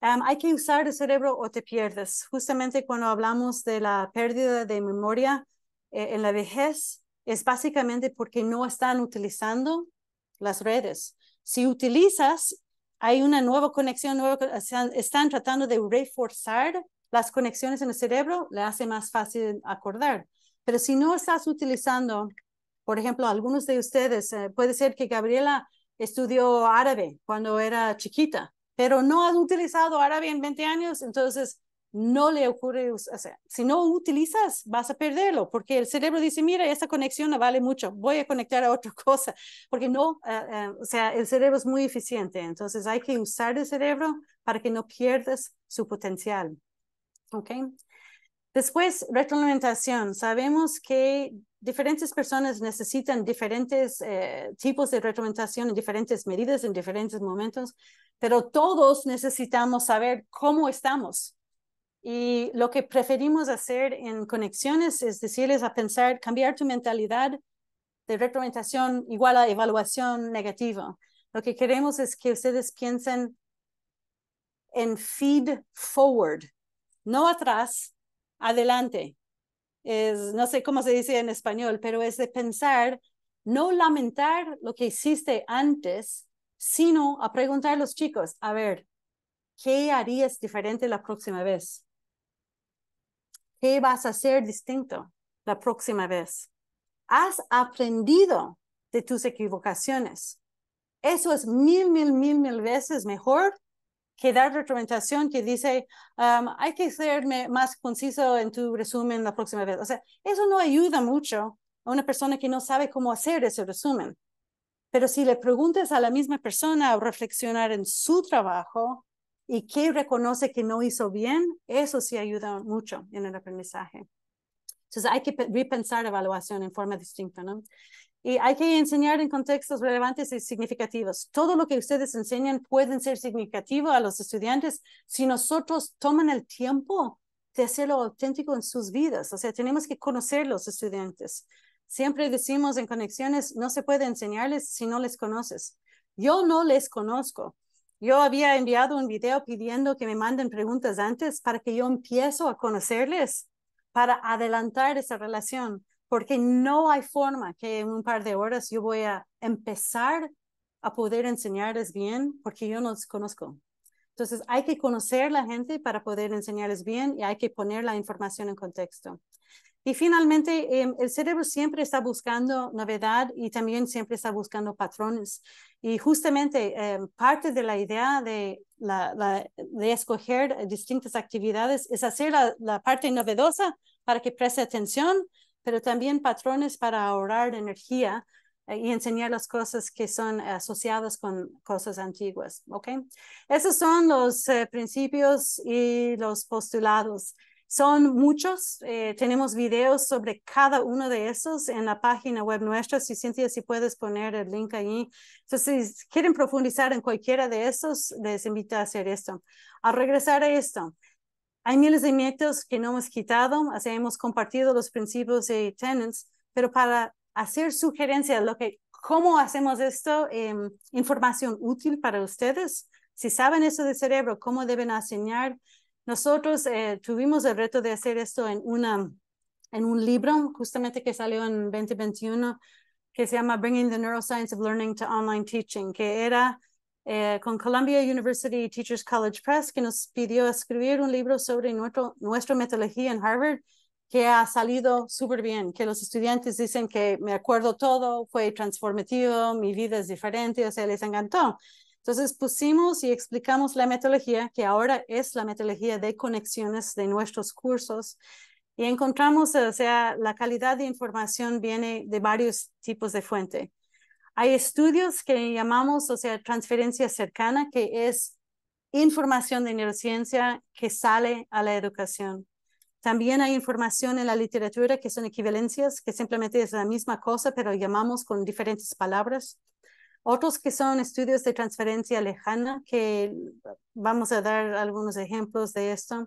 hay que usar el cerebro o te pierdes. Justamente cuando hablamos de la pérdida de memoria eh, en la vejez, es básicamente porque no están utilizando las redes. Si utilizas, hay una nueva conexión, están, tratando de reforzar las conexiones en el cerebro, le hace más fácil acordar. Pero si no estás utilizando, por ejemplo, algunos de ustedes, eh, puede ser que Gabriela estudió árabe cuando era chiquita pero no has utilizado árabe en 20 años, entonces no le ocurre, o sea, si no utilizas, vas a perderlo, porque el cerebro dice, mira, esta conexión no vale mucho, voy a conectar a otra cosa, porque no, ah, ah, o sea, el cerebro es muy eficiente, entonces hay que usar el cerebro para que no pierdas su potencial, ¿ok? Después, retroalimentación. Sabemos que diferentes personas necesitan diferentes eh, tipos de retroalimentación en diferentes medidas, en diferentes momentos, pero todos necesitamos saber cómo estamos. Y lo que preferimos hacer en conexiones es decirles a pensar, cambiar tu mentalidad de retroalimentación igual a evaluación negativa. Lo que queremos es que ustedes piensen en feed forward, no atrás, adelante. Es, no sé cómo se dice en español, pero es de pensar, no lamentar lo que hiciste antes, sino a preguntar a los chicos, a ver, ¿qué harías diferente la próxima vez? ¿Qué vas a hacer distinto la próxima vez? Has aprendido de tus equivocaciones. Eso es mil, mil, mil, mil veces mejor que dar retroalimentación que dice, um, hay que ser más conciso en tu resumen la próxima vez. O sea, eso no ayuda mucho a una persona que no sabe cómo hacer ese resumen. Pero si le preguntas a la misma persona a reflexionar en su trabajo y qué reconoce que no hizo bien, eso sí ayuda mucho en el aprendizaje. Entonces hay que repensar evaluación en forma distinta, ¿no? Y hay que enseñar en contextos relevantes y significativos. Todo lo que ustedes enseñan pueden ser significativo a los estudiantes si nosotros toman el tiempo de hacerlo auténtico en sus vidas. O sea, tenemos que conocer los estudiantes. Siempre decimos en conexiones, no se puede enseñarles si no les conoces. Yo no les conozco. Yo había enviado un video pidiendo que me manden preguntas antes para que yo empiezo a conocerles, para adelantar esa relación, porque no hay forma que en un par de horas yo voy a empezar a poder enseñarles bien porque yo no los conozco. Entonces hay que conocer la gente para poder enseñarles bien y hay que poner la información en contexto. Y finalmente, em, el cerebro siempre está buscando novedad y también siempre está buscando patrones. Y justamente em, parte de la idea de, escoger distintas actividades es hacer la, parte novedosa para que preste atención, pero también patrones para ahorrar energía eh, y enseñar las cosas que son asociadas con cosas antiguas. ¿okay? Esos son los eh, principios y los postulados. Son muchos, eh, tenemos videos sobre cada uno de esos en la página web nuestra. Si Cintia, si puedes poner el link ahí. Entonces, si quieren profundizar en cualquiera de estos, les invito a hacer esto. Al regresar a esto, hay miles de mitos que no hemos quitado, así hemos compartido los principios de Tenants, pero para hacer sugerencias, lo que, cómo hacemos esto, em, información útil para ustedes. Si saben eso del cerebro, cómo deben enseñar nosotros eh, tuvimos el reto de hacer esto en, una, en un libro justamente que salió en 2021 que se llama Bringing the Neuroscience of Learning to Online Teaching, que era eh, con Columbia University Teachers College Press, que nos pidió escribir un libro sobre nuestro, nuestra metodología en Harvard, que ha salido súper bien, que los estudiantes dicen que me acuerdo todo, fue transformativo, mi vida es diferente, o sea, les encantó. Entonces pusimos y explicamos la metodología, que ahora es la metodología de conexiones de nuestros cursos, y encontramos, o sea, la calidad de información viene de varios tipos de fuente. Hay estudios que llamamos, o sea, transferencia cercana, que es información de neurociencia que sale a la educación. También hay información en la literatura que son equivalencias, que simplemente es la misma cosa, pero llamamos con diferentes palabras. Otros que son estudios de transferencia lejana, que vamos a dar algunos ejemplos de esto,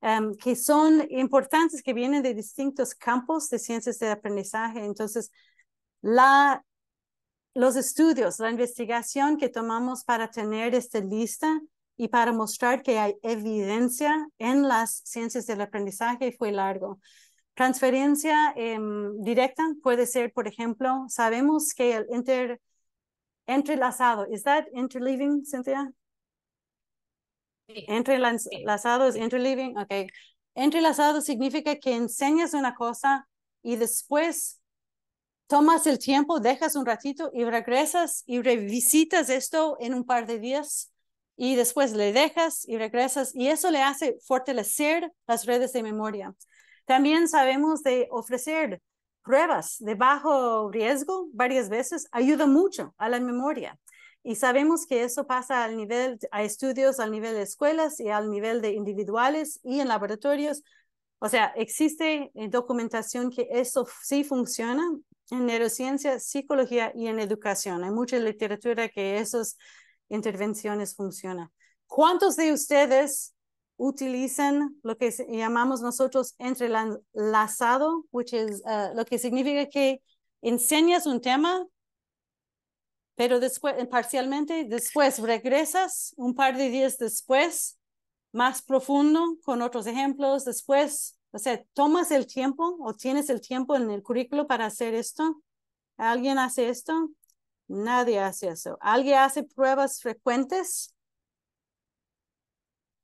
em, que son importantes, que vienen de distintos campos de ciencias de aprendizaje. Entonces, la, los estudios, la investigación que tomamos para tener esta lista y para mostrar que hay evidencia en las ciencias del aprendizaje fue largo. Transferencia em, directa puede ser, por ejemplo, sabemos que el inter Entrelazado. Is that interleaving, Cynthia? Entrelazado es interleaving. Entrelazado significa que enseñas una cosa y después tomas el tiempo, dejas un ratito y regresas y revisitas esto en un par de días y después le dejas y regresas y eso le hace fortalecer las redes de memoria. También sabemos de ofrecer pruebas de bajo riesgo varias veces ayuda mucho a la memoria. Y sabemos que eso pasa al nivel, a estudios al nivel de escuelas y al nivel de individuales y en laboratorios. O sea, existe eh, documentación que eso sí funciona en neurociencia, psicología y en educación. Hay mucha literatura que esas intervenciones funcionan. ¿Cuántos de ustedes utilizan lo que llamamos nosotros entrelazado, which is, uh, lo que significa que enseñas un tema, pero después, parcialmente, después regresas un par de días después, más profundo, con otros ejemplos, después, o sea, tomas el tiempo o tienes el tiempo en el currículo para hacer esto. ¿Alguien hace esto? Nadie hace eso. ¿Alguien hace pruebas frecuentes?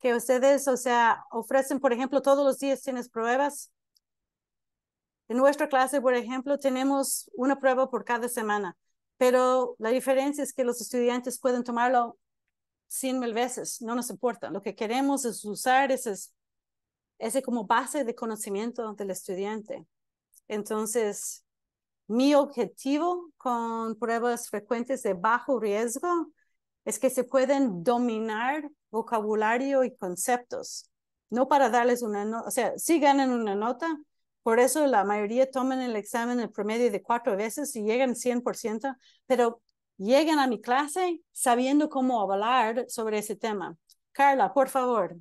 que ustedes, o sea, ofrecen, por ejemplo, todos los días tienes pruebas. En nuestra clase, por ejemplo, tenemos una prueba por cada semana, pero la diferencia es que los estudiantes pueden tomarlo cien mil veces, no nos importa. Lo que queremos es usar ese, ese como base de conocimiento del estudiante. Entonces, mi objetivo con pruebas frecuentes de bajo riesgo es que se pueden dominar vocabulario y conceptos, no para darles una nota, o sea, sí ganan una nota, por eso la mayoría toman el examen el promedio de cuatro veces y llegan 100%, pero llegan a mi clase sabiendo cómo hablar sobre ese tema. Carla, por favor.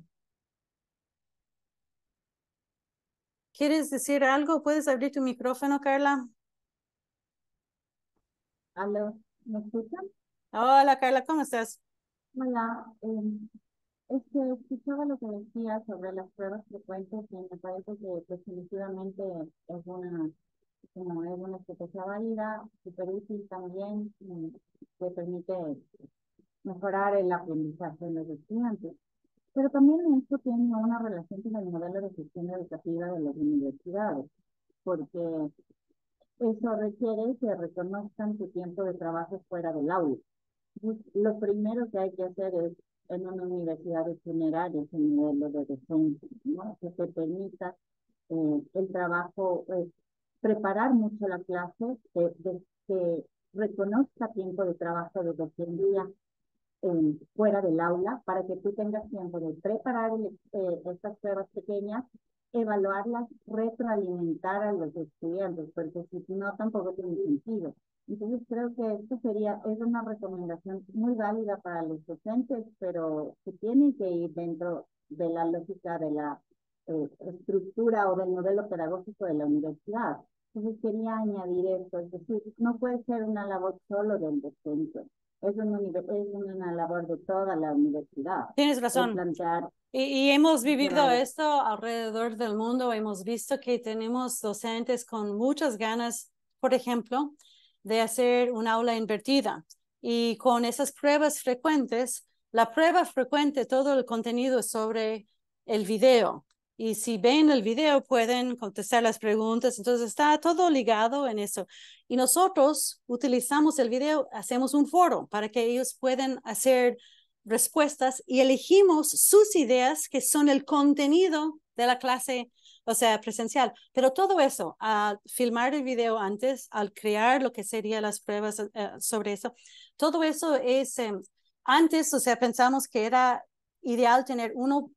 ¿Quieres decir algo? ¿Puedes abrir tu micrófono, Carla? Hola, ¿me escuchan? Hola, Carla, ¿cómo estás? Hola, em, es que escuchaba lo que decía sobre las pruebas frecuentes y me parece que definitivamente es una, como es una estrategia válida, súper útil también, que permite mejorar el aprendizaje de los estudiantes. Pero también esto tiene una relación con el modelo de gestión educativa de las universidades, porque eso requiere que reconozcan su tiempo de trabajo fuera del aula. Lo primero que hay que hacer es en una universidad de funeraria en modelo de defensa, ¿no? que permita eh, el trabajo, pues, preparar mucho la clase, que reconozca tiempo de trabajo de días fuera del aula para que tú tengas tiempo de preparar eh, estas pruebas pequeñas, evaluarlas, retroalimentar a los estudiantes, porque si no tampoco tiene sentido. Entonces creo que esto sería, es una recomendación muy válida para los docentes, pero que tiene que ir dentro de la lógica de la eh, estructura o del modelo pedagógico de la universidad. Entonces quería añadir esto, es decir, no puede ser una labor solo del docente, es una, una labor de toda la universidad. Tienes razón. Y, y, hemos vivido esto alrededor del mundo, hemos visto que tenemos docentes con muchas ganas, por ejemplo, de hacer una aula invertida. Y con esas pruebas frecuentes, la prueba frecuente, todo el contenido es sobre el video. Y si ven el video, pueden contestar las preguntas. Entonces, está todo ligado en eso. Y nosotros utilizamos el video, hacemos un foro para que ellos puedan hacer respuestas y elegimos sus ideas que son el contenido de la clase o sea, presencial. Pero todo eso, al filmar el video antes, al crear lo que serían las pruebas eh, eh, sobre eso, todo eso es, em, antes, o sea, pensamos que era ideal tener uno,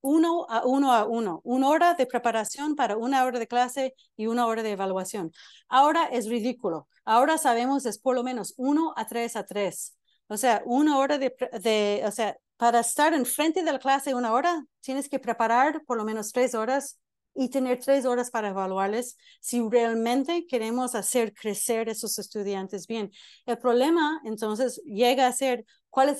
uno a uno a uno, una hora de preparación para una hora de clase y una hora de evaluación. Ahora es ridículo. Ahora sabemos es por lo menos uno a tres a tres. O sea, una hora de, de o sea, para estar enfrente de la clase una hora, tienes que preparar por lo menos tres horas y tener tres horas para evaluarles si realmente queremos hacer crecer esos estudiantes bien. El problema entonces llega a ser cuál es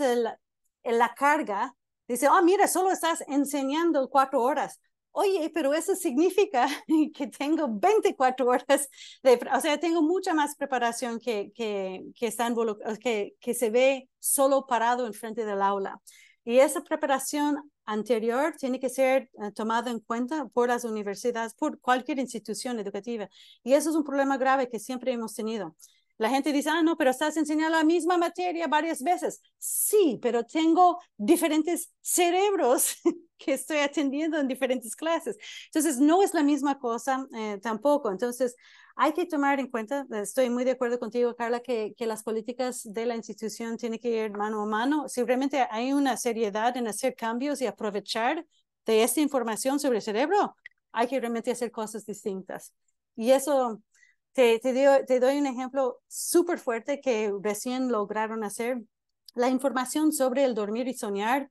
la carga. Dice, ah, oh, mira, solo estás enseñando cuatro horas. Oye, pero eso significa que tengo 24 horas de, o sea, tengo mucha más preparación que, que, está que, que se ve solo parado enfrente del aula. Y esa preparación anterior tiene que ser eh, tomado en cuenta por las universidades, por cualquier institución educativa. Y eso es un problema grave que siempre hemos tenido. La gente dice, ah, no, pero estás enseñando la misma materia varias veces. Sí, pero tengo diferentes cerebros que estoy atendiendo en diferentes clases. Entonces, no es la misma cosa eh, tampoco. Entonces, hay que tomar en cuenta, estoy muy de acuerdo contigo, Carla, que, que, las políticas de la institución tienen que ir mano a mano. Si realmente hay una seriedad en hacer cambios y aprovechar de esta información sobre el cerebro, hay que realmente hacer cosas distintas. Y eso, te, te, dio, te doy un ejemplo súper fuerte que recién lograron hacer. La información sobre el dormir y soñar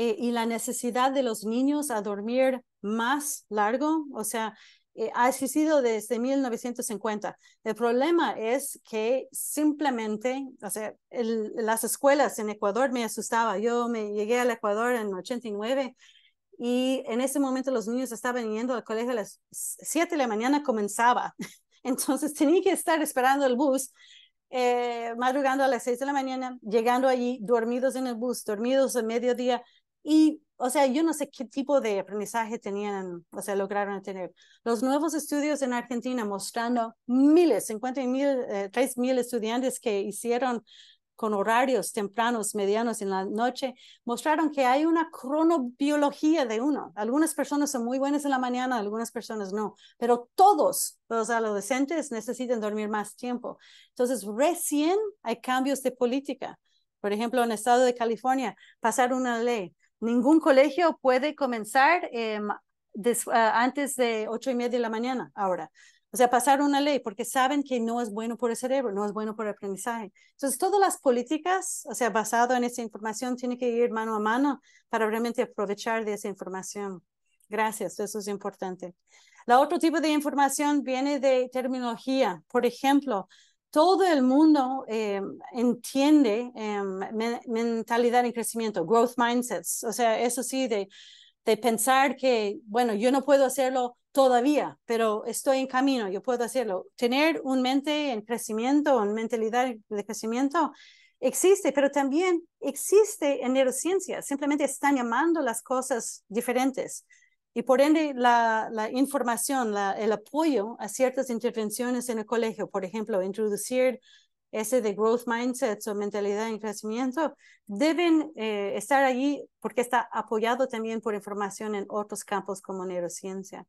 eh, y la necesidad de los niños a dormir más largo, o sea, eh, ha existido desde 1950. El problema es que simplemente, o sea, las escuelas en Ecuador me asustaba. Yo me llegué al Ecuador en 89 y en ese momento los niños estaban yendo al colegio a las 7 de la mañana comenzaba. Entonces tenía que estar esperando el bus eh, madrugando a las 6 de la mañana, llegando allí, dormidos en el bus, dormidos a mediodía, y, o sea, yo no sé qué tipo de aprendizaje tenían, o sea, lograron tener. Los nuevos estudios en Argentina mostrando miles, 53 mil, eh, mil estudiantes que hicieron con horarios tempranos, medianos en la noche, mostraron que hay una cronobiología de uno. Algunas personas son muy buenas en la mañana, algunas personas no, pero todos los adolescentes necesitan dormir más tiempo. Entonces, recién hay cambios de política. Por ejemplo, en el estado de California, pasaron una ley ningún colegio puede comenzar em, antes de ocho y media de la mañana ahora. O sea, pasar una ley porque saben que no es bueno por el cerebro, no es bueno por el aprendizaje. Entonces, todas las políticas, o sea, basado en esa información, tiene que ir mano a mano para realmente aprovechar de esa información. Gracias, eso es importante. La otro tipo de información viene de terminología. Por ejemplo, todo el mundo eh, entiende eh, mentalidad en crecimiento, growth mindsets, o sea, eso sí, de, de, pensar que, bueno, yo no puedo hacerlo todavía, pero estoy en camino, yo puedo hacerlo. Tener un mente en crecimiento, una mentalidad de crecimiento, existe, pero también existe en neurociencia, simplemente están llamando las cosas diferentes. Y por ende, la, información, el apoyo a ciertas intervenciones en el colegio, por ejemplo, introducir ese de growth mindset o mentalidad en crecimiento, deben eh, estar allí porque está apoyado también por información en otros campos como neurociencia.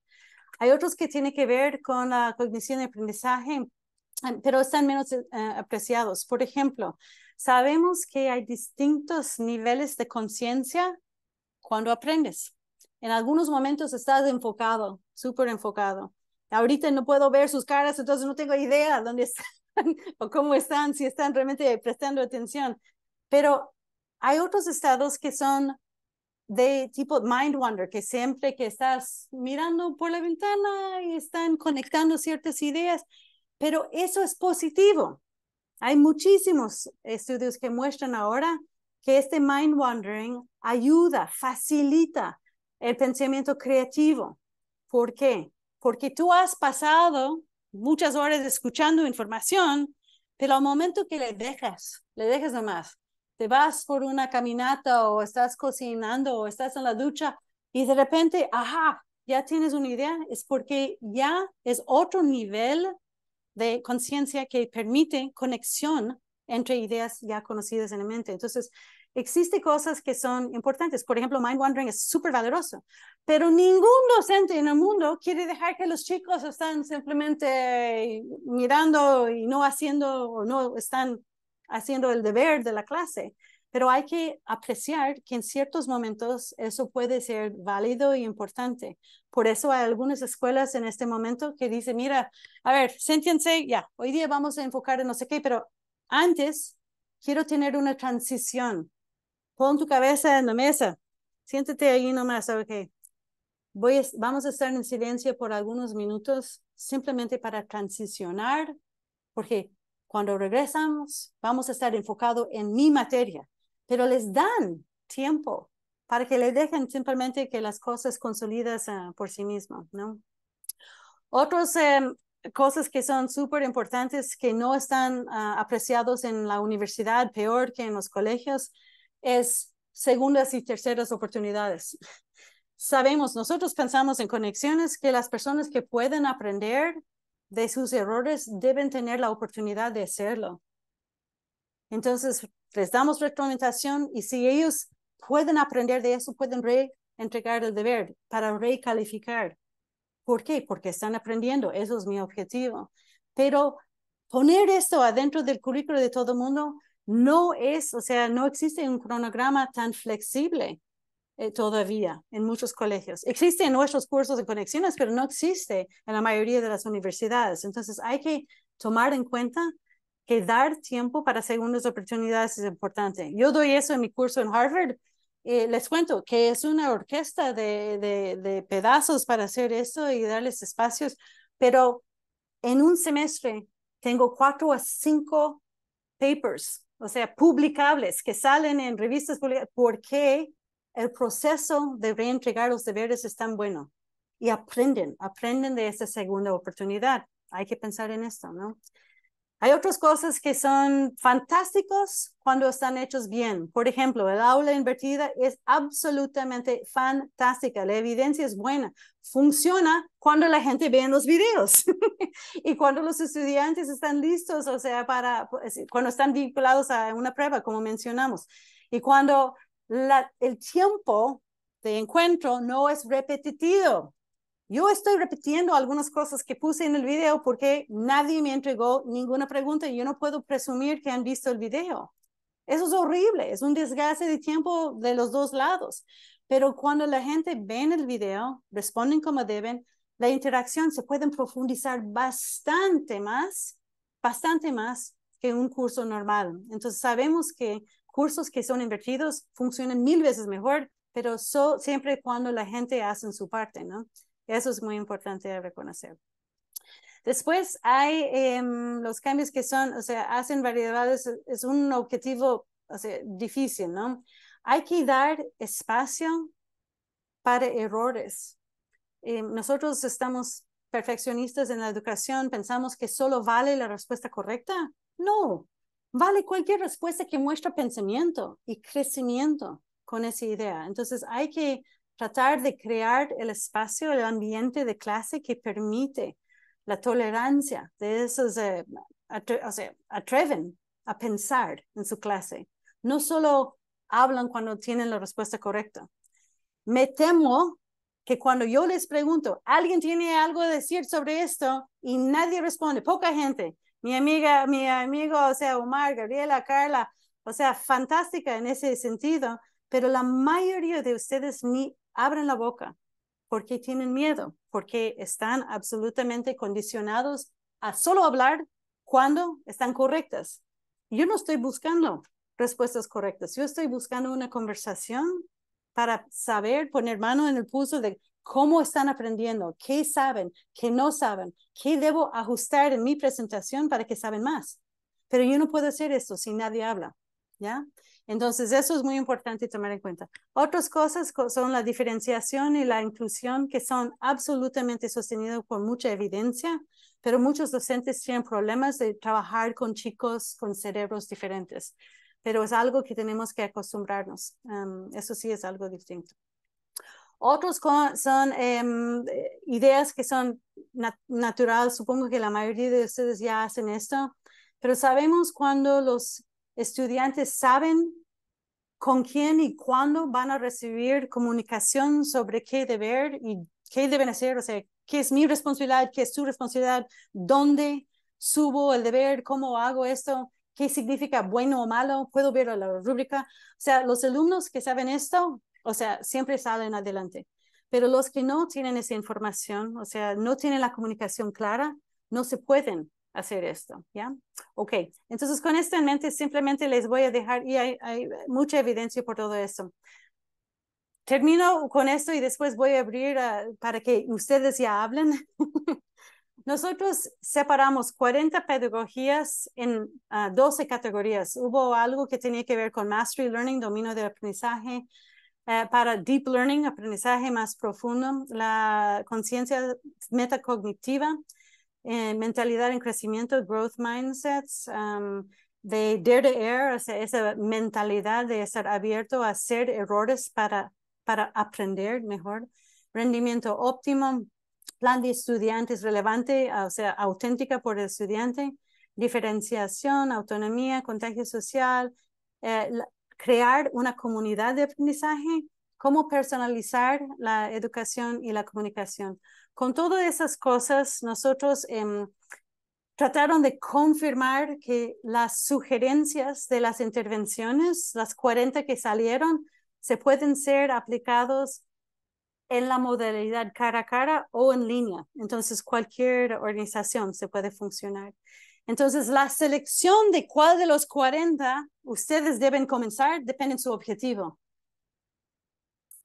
Hay otros que tienen que ver con la cognición y aprendizaje, em, pero están menos eh, apreciados. Por ejemplo, sabemos que hay distintos niveles de conciencia cuando aprendes. En algunos momentos estás enfocado, súper enfocado. Ahorita no puedo ver sus caras, entonces no tengo idea dónde están o cómo están, si están realmente prestando atención. Pero hay otros estados que son de tipo mind wander, que siempre que estás mirando por la ventana y están conectando ciertas ideas, pero eso es positivo. Hay muchísimos estudios que muestran ahora que este mind wandering ayuda, facilita el pensamiento creativo. ¿Por qué? Porque tú has pasado muchas horas escuchando información, pero al momento que le dejas, le dejas nomás, te vas por una caminata o estás cocinando o estás en la ducha y de repente, ajá, ya tienes una idea, es porque ya es otro nivel de conciencia que permite conexión entre ideas ya conocidas en la mente. Entonces, Existen cosas que son importantes. Por ejemplo, mind wandering es súper valeroso, pero ningún docente en el mundo quiere dejar que los chicos están simplemente mirando y no haciendo o no están haciendo el deber de la clase. Pero hay que apreciar que en ciertos momentos eso puede ser válido y e importante. Por eso hay algunas escuelas en este momento que dicen, mira, a ver, siéntense, ya, hoy día vamos a enfocar en no sé qué, pero antes quiero tener una transición Pon tu cabeza en la mesa. siéntete ahí nomás, ok. Voy vamos a estar en silencio por algunos minutos, simplemente para transicionar, porque cuando regresamos vamos a estar enfocado en mi materia, pero les dan tiempo para que le dejen simplemente que las cosas consolidas ah, por sí mismo, ¿no? Otras em, cosas que son súper importantes que no están ah, apreciados en la universidad, peor que en los colegios, es segundas y terceras oportunidades. Sabemos, nosotros pensamos en conexiones que las personas que pueden aprender de sus errores deben tener la oportunidad de hacerlo. Entonces, les damos retroalimentación y si ellos pueden aprender de eso, pueden re-entregar el deber para recalificar. ¿Por qué? Porque están aprendiendo, eso es mi objetivo. Pero poner esto adentro del currículo de todo el mundo no es, o sea, no existe un cronograma tan flexible eh, todavía en muchos colegios. Existen nuestros cursos de conexiones, pero no existe en la mayoría de las universidades. Entonces hay que tomar en cuenta que dar tiempo para segundas oportunidades es importante. Yo doy eso en mi curso en Harvard. Eh, les cuento que es una orquesta de, de pedazos para hacer eso y darles espacios, pero en un semestre tengo cuatro a cinco papers o sea, publicables, que salen en revistas porque ¿por el proceso de reentregar los deberes es tan bueno? Y aprenden, aprenden de esa segunda oportunidad. Hay que pensar en esto, ¿no? Hay otras cosas que son fantásticos cuando están hechos bien. Por ejemplo, el aula invertida es absolutamente fantástica. La evidencia es buena. Funciona cuando la gente ve los videos y cuando los estudiantes están listos, o sea, para pues, cuando están vinculados a una prueba, como mencionamos, y cuando el tiempo de encuentro no es repetitivo. Yo estoy repitiendo algunas cosas que puse en el video porque nadie me entregó ninguna pregunta y yo no puedo presumir que han visto el video. Eso es horrible, es un desgaste de tiempo de los dos lados. Pero cuando la gente ve el video, responden como deben, la interacción se puede profundizar bastante más, bastante más que un curso normal. Entonces sabemos que cursos que son invertidos funcionan mil veces mejor, pero siempre cuando la gente hace su parte, ¿no? Eso es muy importante reconocer. Después hay em, los cambios que son, o sea, hacen variedades, e, es un objetivo difícil, ¿no? Hay que dar espacio para errores. Eh, nosotros estamos perfeccionistas en la educación, pensamos que solo vale la respuesta correcta. No, vale cualquier respuesta que muestra pensamiento y crecimiento con esa idea. Entonces hay que tratar de crear el espacio, el ambiente de clase que permite la tolerancia de esos, eh, o sea, atreven a pensar en su clase. No solo hablan cuando tienen la respuesta correcta. Me temo que cuando yo les pregunto, ¿alguien tiene algo que decir sobre esto? Y nadie responde, poca gente. Mi amiga, mi amigo, o sea, Omar, Gabriela, Carla, o sea, fantástica en ese sentido, pero la mayoría de ustedes ni abren la boca porque tienen miedo, porque están absolutamente condicionados a solo hablar cuando están correctas. Yo no estoy buscando respuestas correctas, yo estoy buscando una conversación para saber, poner mano en el pulso de cómo están aprendiendo, qué saben, qué no saben, qué debo ajustar en mi presentación para que saben más. Pero yo no puedo hacer esto si nadie habla, ¿ya? Entonces, eso es muy importante tomar en cuenta. Otras cosas son la diferenciación y la inclusión, que son absolutamente sostenidos por mucha evidencia, pero muchos docentes tienen problemas de trabajar con chicos con cerebros diferentes, pero es algo que tenemos que acostumbrarnos. eso sí es algo distinto. Otros son em, ideas que son naturales, supongo que la mayoría de ustedes ya hacen esto, pero sabemos cuando los estudiantes saben con quién y cuándo van a recibir comunicación sobre qué deber y qué deben hacer, o sea, qué es mi responsabilidad, qué es su responsabilidad, dónde subo el deber, cómo hago esto, qué significa bueno o malo, puedo ver la rúbrica. O sea, los alumnos que saben esto, o sea, siempre salen adelante. Pero los que no tienen esa información, o sea, no tienen la comunicación clara, no se pueden hacer esto, ¿ya? Ok, entonces con esto en mente simplemente les voy a dejar, y hay, mucha evidencia por todo eso Termino con esto y después voy a abrir ah, para que ustedes ya hablen. Nosotros separamos 40 pedagogías en 12 ah, categorías. Hubo algo que tenía que ver con Mastery Learning, dominio del aprendizaje, eh, para Deep Learning, aprendizaje más profundo, la conciencia metacognitiva, mentalidad en crecimiento, growth mindsets, de dare to err, o sea, esa mentalidad de estar abierto a hacer errores para, para aprender mejor, rendimiento óptimo, plan de estudiantes relevante, ah, o sea, auténtica por el estudiante, diferenciación, autonomía, contagio social, eh, crear una comunidad de aprendizaje, cómo personalizar la educación y la comunicación. Con todas esas cosas, nosotros em, trataron de confirmar que las sugerencias de las intervenciones, las 40 que salieron, se pueden ser aplicados en la modalidad cara a cara o en línea. Entonces, cualquier organización se puede funcionar. Entonces, la selección de cuál de los 40 ustedes deben comenzar depende de su objetivo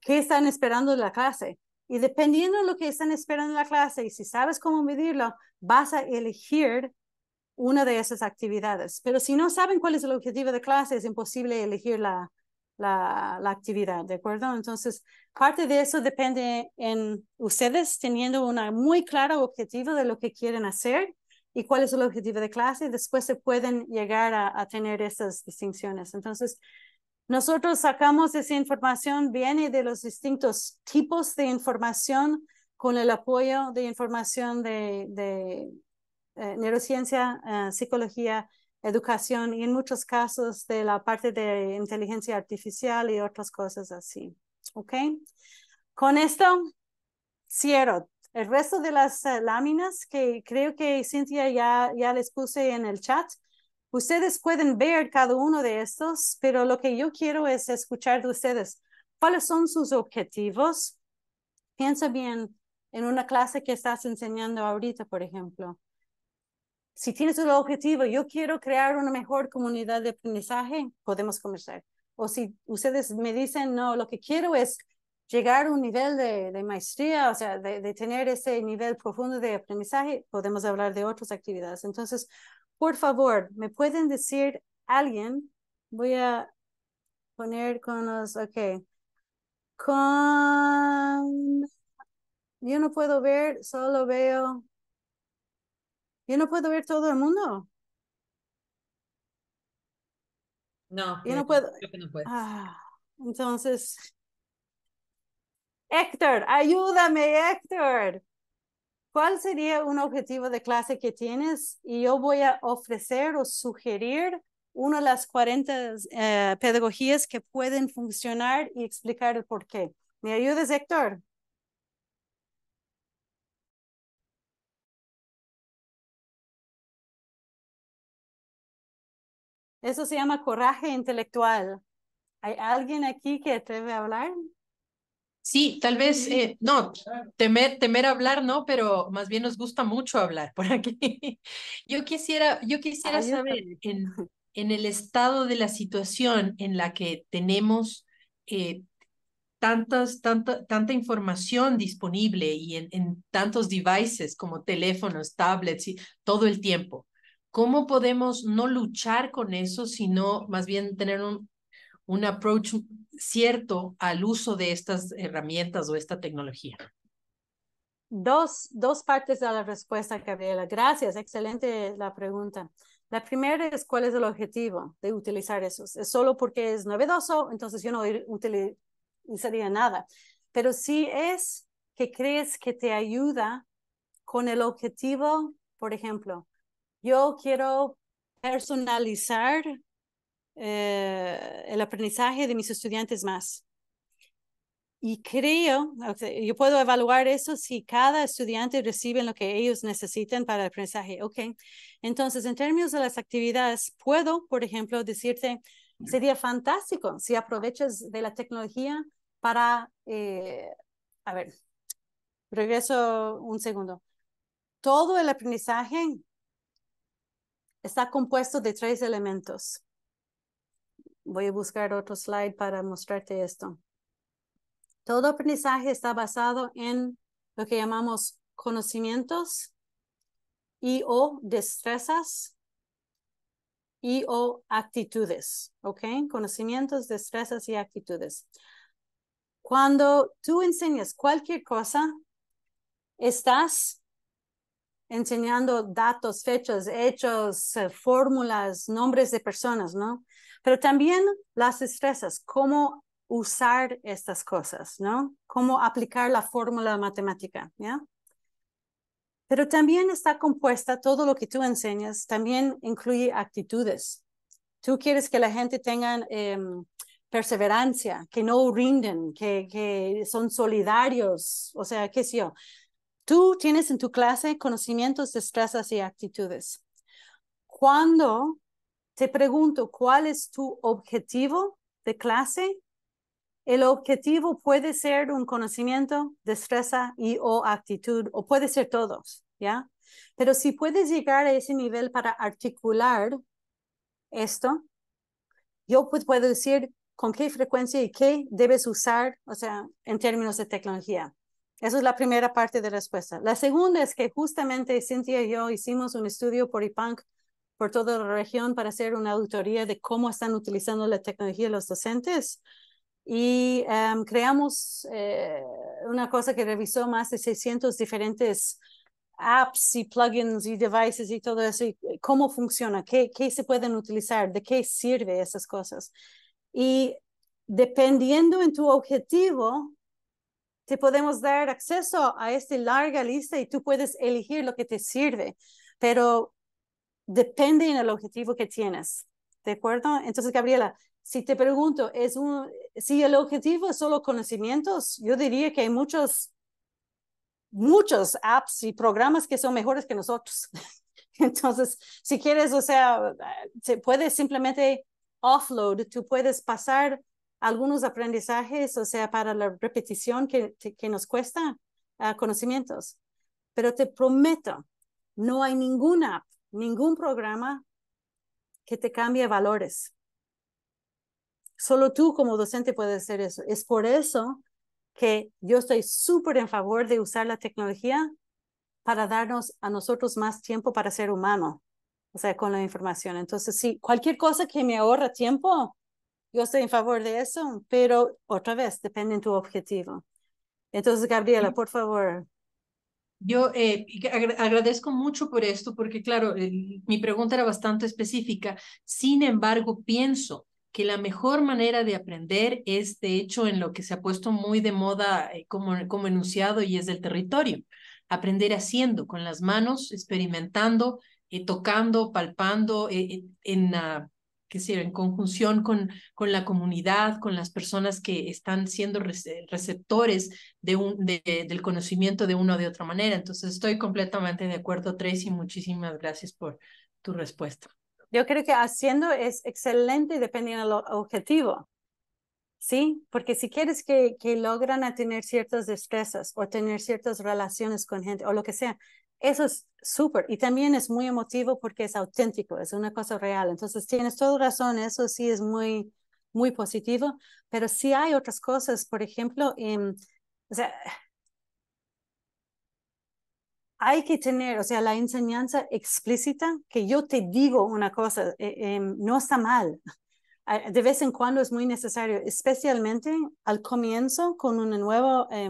qué están esperando de la clase. Y dependiendo de lo que están esperando en la clase y si sabes cómo medirlo, vas a elegir una de esas actividades. Pero si no saben cuál es el objetivo de clase, es imposible elegir la, la, actividad, ¿de acuerdo? Entonces, parte de eso depende en ustedes teniendo un muy claro objetivo de lo que quieren hacer y cuál es el objetivo de clase. Después se pueden llegar a tener esas distinciones. Entonces, nosotros sacamos esa información, viene de los distintos tipos de información con el apoyo de información de, eh, neurociencia, eh, psicología, educación y en muchos casos de la parte de inteligencia artificial y otras cosas así. ¿Ok? Con esto cierro. El resto de las eh, láminas que creo que Cynthia ya, ya les puse en el chat, Ustedes pueden ver cada uno de estos, pero lo que yo quiero es escuchar de ustedes. ¿Cuáles son sus objetivos? Piensa bien en una clase que estás enseñando ahorita, por ejemplo. Si tienes un objetivo, yo quiero crear una mejor comunidad de aprendizaje, podemos conversar. O si ustedes me dicen, no, lo que quiero es llegar a un nivel de, maestría, o sea, de, de, tener ese nivel profundo de aprendizaje, podemos hablar de otras actividades. Entonces, por favor, ¿me pueden decir alguien? Voy a poner con los, ok. Con, yo no puedo ver, solo veo, yo no puedo ver todo el mundo. No, yo no, puedo. Ah, entonces, Héctor, ayúdame, Héctor. ¿Cuál sería un objetivo de clase que tienes? Y yo voy a ofrecer o sugerir una de las 40 eh, pedagogías que pueden funcionar y explicar el por qué. ¿Me ayudas, Héctor? Eso se llama coraje intelectual. ¿Hay alguien aquí que atreve a hablar? Sí, tal vez, eh, no, temer, temer hablar, no, pero más bien nos gusta mucho hablar por aquí. Yo quisiera, yo quisiera saber en, el estado de la situación en la que tenemos eh, tantas, tanta, información disponible y en, tantos devices como teléfonos, tablets y todo el tiempo. ¿Cómo podemos no luchar con eso, sino más bien tener un, un approach cierto al uso de estas herramientas o esta tecnología? Dos, dos partes de la respuesta, Gabriela. Gracias, excelente la pregunta. La primera es cuál es el objetivo de utilizar esos. Es solo porque es novedoso, entonces yo no utilizaría nada. Pero si es que crees que te ayuda con el objetivo, por ejemplo, yo quiero personalizar eh, el aprendizaje de mis estudiantes más. Y creo, yo puedo evaluar eso si cada estudiante recibe lo que ellos necesitan para el aprendizaje. Ok, entonces en términos de las actividades, puedo, por ejemplo, decirte, sería fantástico si aprovechas de la tecnología para, eh, a ver, regreso un segundo. Todo el aprendizaje está compuesto de tres elementos. Voy a buscar otro slide para mostrarte esto. Todo aprendizaje está basado en lo que llamamos conocimientos y o destrezas y o actitudes, ¿ok? Conocimientos, destrezas y actitudes. Cuando tú enseñas cualquier cosa, estás enseñando datos, fechas, hechos, eh, fórmulas, nombres de personas, ¿no? Pero también las destrezas, cómo usar estas cosas, ¿no? Cómo aplicar la fórmula matemática, ¿ya? Pero también está compuesta, todo lo que tú enseñas también incluye actitudes. Tú quieres que la gente tenga em, perseverancia, que no rinden, que, son solidarios, o sea, qué sé yo. Tú tienes en tu clase conocimientos, destrezas y actitudes. Cuando te pregunto, ¿cuál es tu objetivo de clase? El objetivo puede ser un conocimiento, destreza y o actitud, o puede ser todos, ¿ya? Pero si puedes llegar a ese nivel para articular esto, yo pues puedo decir con qué frecuencia y qué debes usar, o sea, en términos de tecnología. Esa es la primera parte de la respuesta. La segunda es que justamente Cynthia y yo hicimos un estudio por iPank por toda la región para hacer una auditoría de cómo están utilizando la tecnología los docentes. Y em, creamos eh, una cosa que revisó más de 600 diferentes apps y plugins y devices y todo eso, y eh, cómo funciona, qué, qué se pueden utilizar, de qué sirve esas cosas. Y dependiendo en tu objetivo, te podemos dar acceso a esta larga lista y tú puedes elegir lo que te sirve. Pero depende en el objetivo que tienes. ¿De acuerdo? Entonces, Gabriela, si te pregunto, es un, si el objetivo es solo conocimientos, yo diría que hay muchos, muchos apps y programas que son mejores que nosotros. Entonces, si quieres, o sea, se puedes simplemente offload, tú puedes pasar algunos aprendizajes, o sea, para la repetición que, que nos cuesta ah, conocimientos. Pero te prometo, no hay ninguna app ningún programa que te cambie valores. Solo tú como docente puedes hacer eso. Es por eso que yo estoy súper en favor de usar la tecnología para darnos a nosotros más tiempo para ser humano, o sea, con la información. Entonces, sí, cualquier cosa que me ahorra tiempo, yo estoy en favor de eso, pero otra vez, depende de tu objetivo. Entonces, Gabriela, por favor, yo eh, agradezco mucho por esto, porque claro, mi pregunta era bastante específica. Sin embargo, pienso que la mejor manera de aprender es, de hecho, en lo que se ha puesto muy de moda eh, como, como enunciado y es del territorio. Aprender haciendo, con las manos, experimentando, eh, tocando, palpando, en... la que decir, en conjunción con, con la comunidad, con las personas que están siendo receptores de del conocimiento de una o de otra manera. Entonces, estoy completamente de acuerdo, Tracy. Muchísimas gracias por tu respuesta. Yo creo que haciendo es excelente dependiendo del objetivo. ¿sí? Porque si quieres que, que logran a tener ciertas destrezas o tener ciertas relaciones con gente o lo que sea, eso es súper y también es muy emotivo porque es auténtico, es una cosa real. Entonces tienes toda razón, eso sí es muy, muy positivo, pero sí hay otras cosas, por ejemplo, em, o sea, hay que tener, o sea, la enseñanza explícita, que yo te digo una cosa, e, em, no está mal. De vez en cuando es muy necesario, especialmente al comienzo con una nueva... Eh,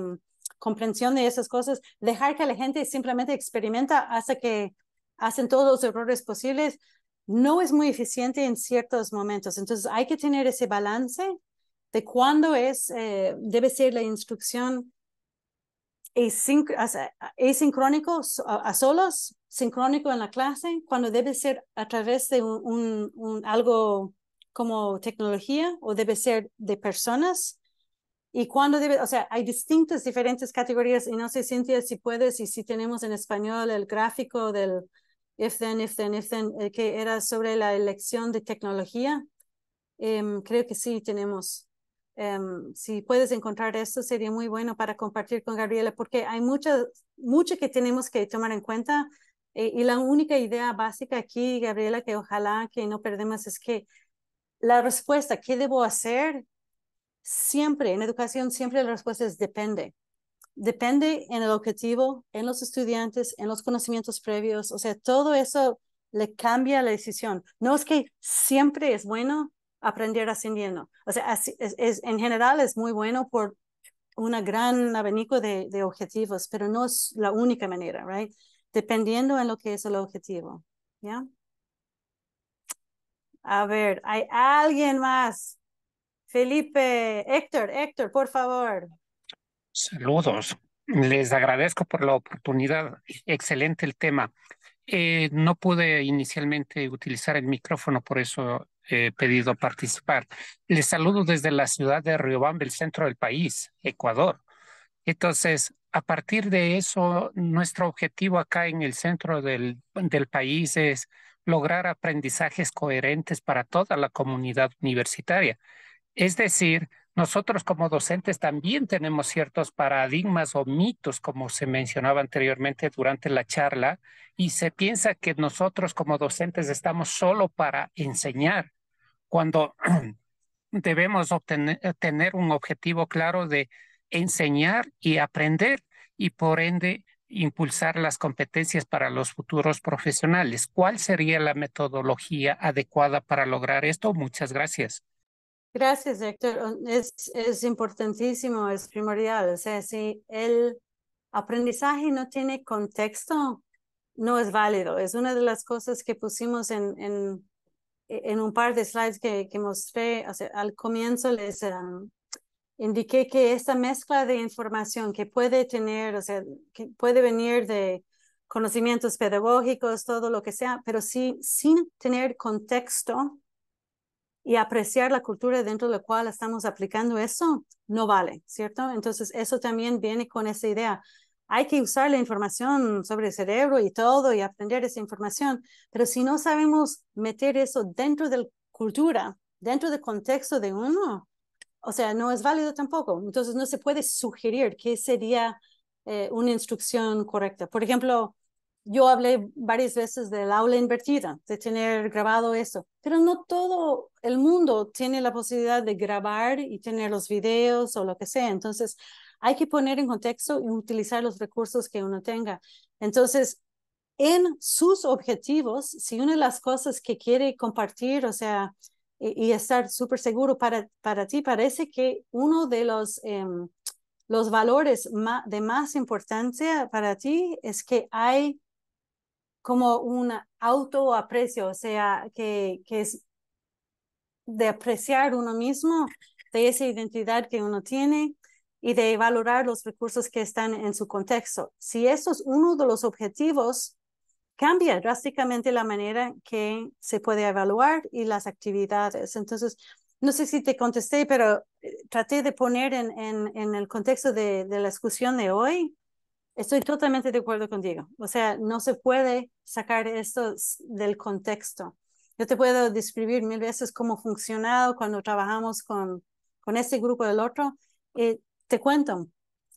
comprensión de esas cosas, dejar que la gente simplemente experimenta hasta que hacen todos los errores posibles, no es muy eficiente en ciertos momentos. Entonces hay que tener ese balance de cuándo es, eh, debe ser la instrucción asincrónico a, solos, sincrónico en la clase, cuando debe ser a través de un algo como tecnología o debe ser de personas y cuando debe, o sea, hay distintas, diferentes categorías y no sé, Cintia, si puedes y si tenemos en español el gráfico del if then, if then, if then, eh, que era sobre la elección de tecnología. Em, creo que sí tenemos. Em, si puedes encontrar esto, sería muy bueno para compartir con Gabriela, porque hay mucho, mucho que tenemos que tomar en cuenta. Eh, y la única idea básica aquí, Gabriela, que ojalá que no perdamos, es que la respuesta, ¿qué debo hacer? siempre, en educación, siempre la respuesta es depende. Depende en el objetivo, en los estudiantes, en los conocimientos previos, o sea, todo eso le cambia la decisión. No es que siempre es bueno aprender ascendiendo, o sea, es, en general es muy bueno por un gran abanico de, objetivos, pero no es la única manera, ¿right? Dependiendo en lo que es el objetivo, ¿ya? A ver, ¿hay alguien más? Felipe, Héctor, Héctor, por favor. Saludos. Les agradezco por la oportunidad. Excelente el tema. Eh, no pude inicialmente utilizar el micrófono, por eso he pedido participar. Les saludo desde la ciudad de Riobamba, el centro del país, Ecuador. Entonces, a partir de eso, nuestro objetivo acá en el centro del, del país es lograr aprendizajes coherentes para toda la comunidad universitaria. Es decir, nosotros como docentes también tenemos ciertos paradigmas o mitos, como se mencionaba anteriormente durante la charla, y se piensa que nosotros como docentes estamos solo para enseñar, cuando debemos eh, tener un objetivo claro de enseñar y aprender y por ende impulsar las competencias para los futuros profesionales. ¿Cuál sería la metodología adecuada para lograr esto? Muchas gracias. Gracias, Héctor. Oh, es, importantísimo, es primordial. O sea, si el aprendizaje no tiene contexto, no es válido. Es una de las cosas que pusimos en, en, un par de slides que, que mostré. sea, al comienzo les um, indiqué que esta mezcla de información que puede tener, o sea, que puede venir de conocimientos pedagógicos, todo lo que sea, pero sin tener contexto, y apreciar la cultura dentro de la cual estamos aplicando eso, no vale, ¿cierto? Entonces, eso también viene con esa idea. Hay que usar la información sobre el cerebro y todo y aprender esa información, pero si no sabemos meter eso dentro de la cultura, dentro del contexto de uno, o sea, no es válido tampoco. Entonces, no se puede sugerir que sería eh, una instrucción correcta. Por ejemplo, yo hablé varias veces del aula invertida, de tener grabado eso, pero no todo el mundo tiene la posibilidad de grabar y tener los videos o lo que sea. Entonces, hay que poner en contexto y utilizar los recursos que uno tenga. Entonces, en sus objetivos, si una de las cosas que quiere compartir, o sea, y, estar súper seguro para, para ti, parece que uno de los... Em, los valores de más importancia para ti es que hay como un autoaprecio, o sea, que, es de apreciar uno mismo, de esa identidad que uno tiene y de valorar los recursos que están en su contexto. Si eso es uno de los objetivos, cambia drásticamente la manera que se puede evaluar y las actividades. Entonces, no sé si te contesté, pero eh, traté de poner en, en, el contexto de, de, la discusión de hoy Estoy totalmente de acuerdo contigo. O sea, no se puede sacar esto del contexto. Yo te puedo describir mil veces cómo ha funcionado cuando trabajamos con, con este grupo del otro. Eh, te cuento,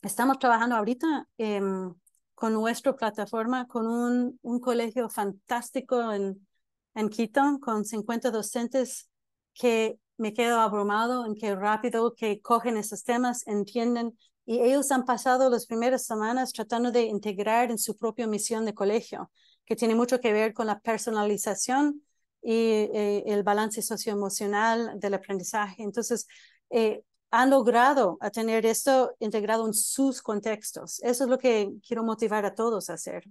estamos trabajando ahorita em, con nuestra plataforma, con un, colegio fantástico en, en Quito, con 50 docentes que me quedo abrumado en qué rápido que cogen esos temas, entienden y ellos han pasado las primeras semanas tratando de integrar en su propia misión de colegio, que tiene mucho que ver con la personalización y eh, el balance socioemocional del aprendizaje. Entonces, eh, han logrado tener esto integrado en sus contextos. Eso es lo que quiero motivar a todos a hacer.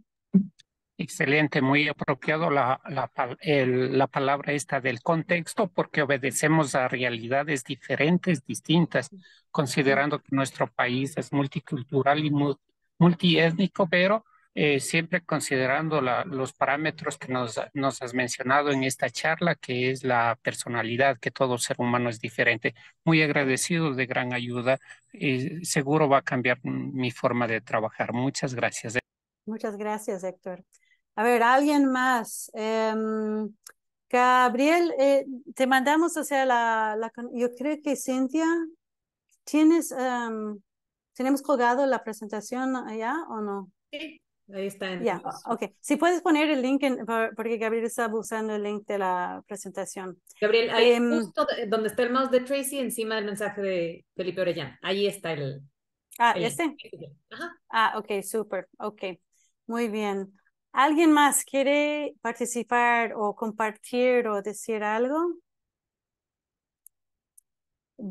Excelente, muy apropiado la, la, la, palabra esta del contexto porque obedecemos a realidades diferentes, distintas, considerando que nuestro país es multicultural y multiétnico, pero eh, siempre considerando la, los parámetros que nos, nos has mencionado en esta charla, que es la personalidad, que todo ser humano es diferente. Muy agradecido, de gran ayuda. Eh, seguro va a cambiar mi forma de trabajar. Muchas gracias. Muchas gracias, Héctor. A ver, alguien más. Em, Gabriel, eh, te mandamos, o sea, la, yo creo que Cintia, ¿tienes, em, tenemos colgado la presentación allá o no? Sí, ahí está. Ya, ok. Si puedes poner el link, porque Gabriel está buscando el link de la presentación. Gabriel, ahí em, justo donde está el mouse de Tracy, encima del mensaje de Felipe Orellana. Ahí está el... Ah, ¿este? Ajá. Ah, ok, súper, ok. Muy bien. ¿Alguien más quiere participar o compartir o decir algo?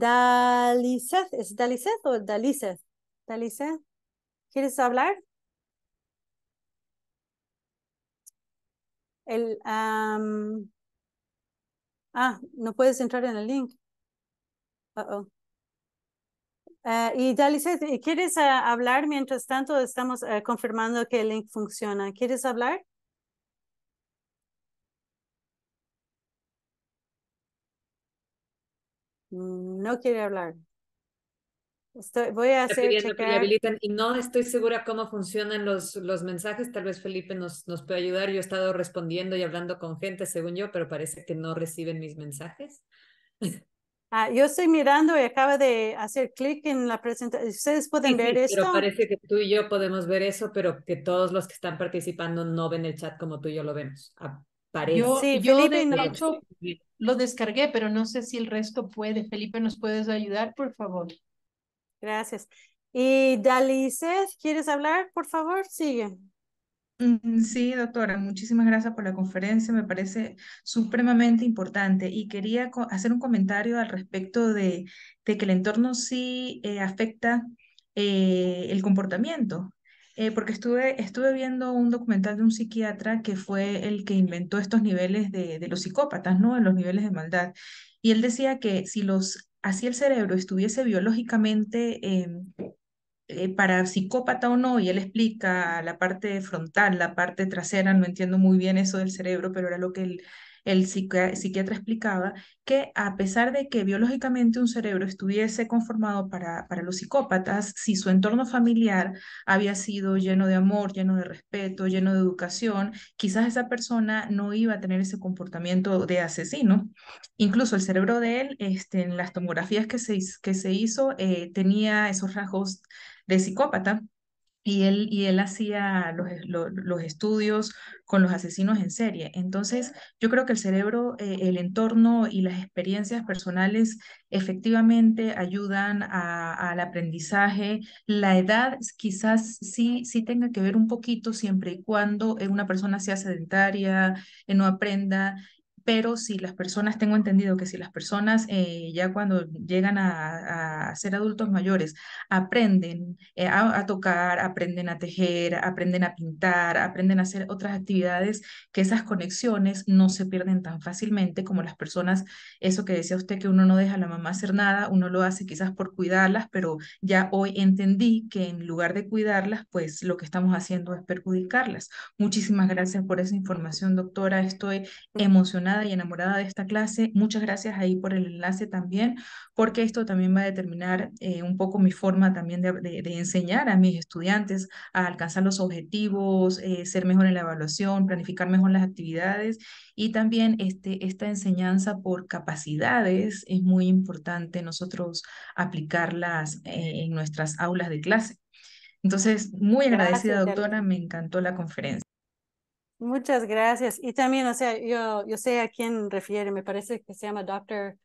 Dalicet, ¿es Dalicet o Dalicet? Dalicet, ¿quieres hablar? El, ah, no puedes entrar en el link. Uh -oh. Ah, y Dalicet, eh, ¿quieres ah, hablar mientras tanto? Estamos eh, confirmando que el link funciona. ¿Quieres hablar? Mm, no quiere hablar. voy a hacer que y no estoy segura cómo funcionan los, los mensajes. Tal vez Felipe nos, nos puede ayudar. Yo he estado respondiendo y hablando con gente, según yo, pero parece que no reciben mis mensajes. Ah, yo estoy mirando y acaba de hacer clic en la presentación. ¿Ustedes pueden ver eso. Pero parece que tú y yo podemos ver eso, pero que todos los que están participando no ven el chat como tú y yo lo vemos. Aparece. Ah, yo, lo descargué, pero no sé si el resto puede. Felipe, ¿nos puedes ayudar, por favor? Gracias. Y Dalí, ¿quieres hablar, por favor? Sigue. Sí, doctora, muchísimas gracias por la conferencia, me parece supremamente importante y quería hacer un comentario al respecto de, de que el entorno sí eh, afecta eh, el comportamiento, eh, porque estuve, estuve viendo un documental de un psiquiatra que fue el que inventó estos niveles de, los psicópatas, ¿no? los niveles de maldad. Y él decía que si los así el cerebro estuviese biológicamente em, eh, para psicópata o no, y él explica la parte frontal, la parte trasera, no entiendo muy bien eso del cerebro, pero era lo que el, el psiquiatra explicaba, que a pesar de que biológicamente un cerebro estuviese conformado para, para los psicópatas, si su entorno familiar había sido lleno de amor, lleno de respeto, lleno de educación, quizás esa persona no iba a tener ese comportamiento de asesino. Incluso el cerebro de él, este, en las tomografías que se, que se hizo, eh, tenía esos rasgos de psicópata. Y él, y él hacía los, los, estudios con los asesinos en serie. Entonces, yo creo que el cerebro, eh, el entorno y las experiencias personales efectivamente ayudan al aprendizaje. La edad quizás sí, sí tenga que ver un poquito siempre y cuando una persona sea sedentaria, eh, no aprenda pero si las personas, tengo entendido que si las personas eh, ya cuando llegan a, ser adultos mayores aprenden eh, a, tocar, aprenden a tejer, aprenden a pintar, aprenden a hacer otras actividades, que esas conexiones no se pierden tan fácilmente como las personas, eso que decía usted, que uno no deja a la mamá hacer nada, uno lo hace quizás por cuidarlas, pero ya hoy entendí que en lugar de cuidarlas, pues lo que estamos haciendo es perjudicarlas. Muchísimas gracias por esa información, doctora. Estoy emocionada y enamorada de esta clase. Muchas gracias ahí por el enlace también, porque esto también va a determinar eh, un poco mi forma también de, enseñar a mis estudiantes a alcanzar los objetivos, eh, ser mejor en la evaluación, planificar mejor las actividades y también este, esta enseñanza por capacidades es muy importante nosotros aplicarlas eh, en nuestras aulas de clase. Entonces, muy agradecida, doctora, me encantó la conferencia. Muchas gracias. Y también, o sea, yo, yo sé a quién refiere, me parece que se llama Dr.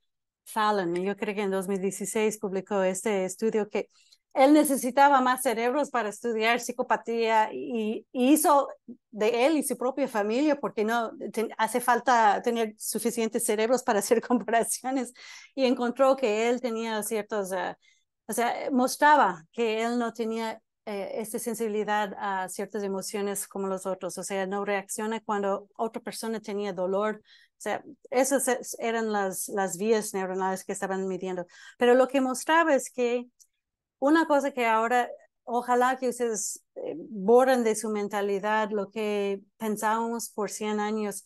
Fallon, y yo creo que en 2016 publicó este estudio que él necesitaba más cerebros para estudiar psicopatía y, hizo de él y su propia familia, porque no hace falta tener suficientes cerebros para hacer comparaciones, y encontró que él tenía ciertos, ah, o sea, mostraba que él no tenía eh, esta sensibilidad a ciertas emociones como los otros, o sea, no reacciona cuando otra persona tenía dolor, o sea, esas eran las, las vías neuronales que estaban midiendo. Pero lo que mostraba es que una cosa que ahora ojalá que ustedes eh, borren de su mentalidad lo que pensábamos por 100 años,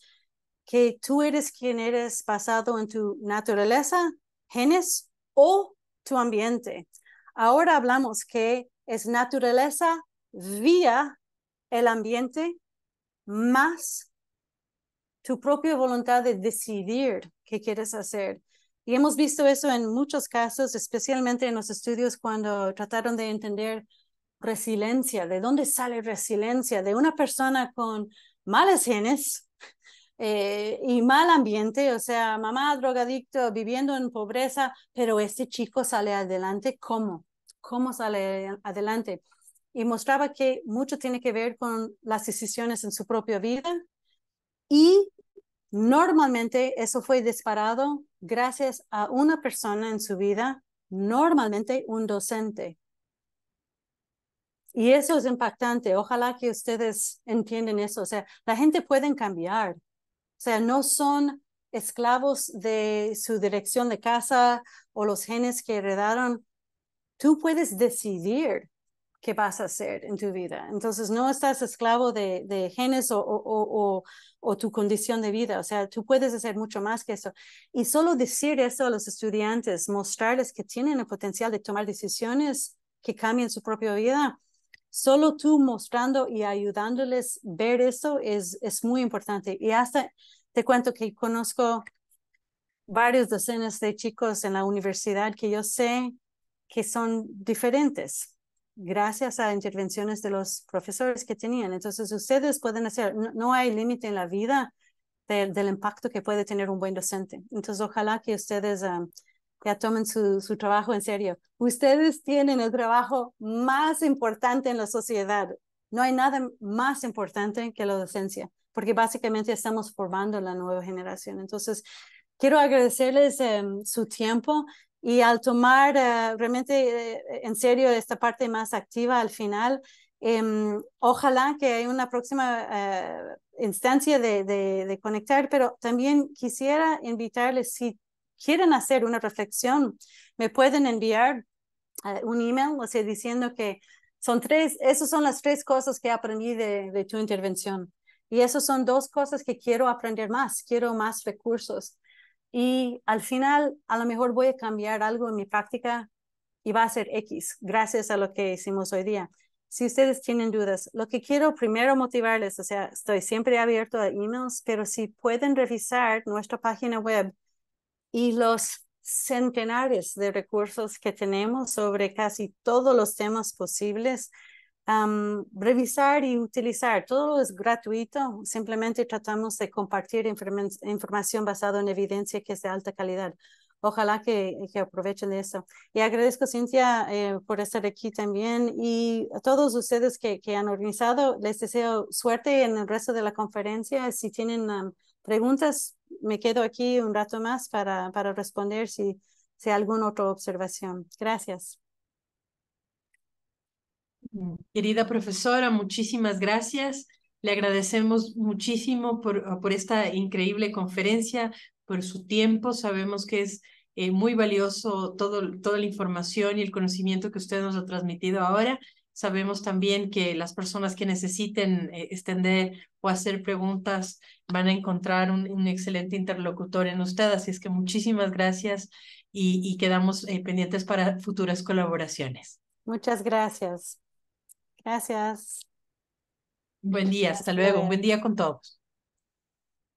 que tú eres quien eres basado en tu naturaleza, genes o tu ambiente. Ahora hablamos que es naturaleza vía el ambiente más tu propia voluntad de decidir qué quieres hacer. Y hemos visto eso en muchos casos, especialmente en los estudios cuando trataron de entender resiliencia, de dónde sale resiliencia, de una persona con malas genes eh, y mal ambiente, o sea, mamá drogadicto, viviendo en pobreza, pero este chico sale adelante, ¿cómo? cómo sale adelante. Y mostraba que mucho tiene que ver con las decisiones en su propia vida y normalmente eso fue disparado gracias a una persona en su vida, normalmente un docente. Y eso es impactante. Ojalá que ustedes entiendan eso. O sea, la gente puede cambiar. O sea, no son esclavos de su dirección de casa o los genes que heredaron tú puedes decidir qué vas a hacer en tu vida. Entonces, no estás esclavo de, genes o, tu condición de vida. O sea, tú puedes hacer mucho más que eso. Y solo decir eso a los estudiantes, mostrarles que tienen el potencial de tomar decisiones que cambien su propia vida, solo tú mostrando y ayudándoles ver eso es, es muy importante. Y hasta te cuento que conozco varios docenas de chicos en la universidad que yo sé que son diferentes gracias a intervenciones de los profesores que tenían. Entonces, ustedes pueden hacer, no, hay límite en la vida del impacto que puede tener un buen docente. Entonces, ojalá que ustedes um, ya tomen su, trabajo en serio. Ustedes tienen el trabajo más importante en la sociedad. No hay nada más importante que la docencia, porque básicamente estamos formando la nueva generación. Entonces, quiero agradecerles em, su tiempo y al tomar eh, realmente eh, en serio esta parte más activa al final, em, ojalá que haya una próxima eh, instancia de, de, conectar, pero también quisiera invitarles, si quieren hacer una reflexión, me pueden enviar un email, o sea, diciendo que son tres, esas son las tres cosas que aprendí de, de tu intervención. Y esas son dos cosas que quiero aprender más, quiero más recursos y al final a lo mejor voy a cambiar algo en mi práctica y va a ser X, gracias a lo que hicimos hoy día. Si ustedes tienen dudas, lo que quiero primero motivarles, o sea, estoy siempre abierto a emails, pero si pueden revisar nuestra página web y los centenares de recursos que tenemos sobre casi todos los temas posibles, revisar y utilizar. Todo es gratuito, simplemente tratamos de compartir información basada en evidencia que es de alta calidad. Ojalá que, que aprovechen eso. Y agradezco, Cintia, eh, por estar aquí también. Y a todos ustedes que, que, han organizado, les deseo suerte en el resto de la conferencia. Si tienen preguntas, me quedo aquí un rato más para, para responder si, si hay alguna otra observación. Gracias. Mm. Querida profesora, muchísimas gracias. Le agradecemos muchísimo por, ah, por esta increíble conferencia, por su tiempo. Sabemos que es eh, muy valioso todo, toda la información y el conocimiento que usted nos ha transmitido ahora. Sabemos también que las personas que necesiten eh, extender o hacer preguntas van a encontrar un, excelente interlocutor en usted. Así es que muchísimas gracias y, quedamos eh, pendientes para futuras colaboraciones. Muchas gracias. Gracias. Buen día, hasta luego. Un buen día con todos.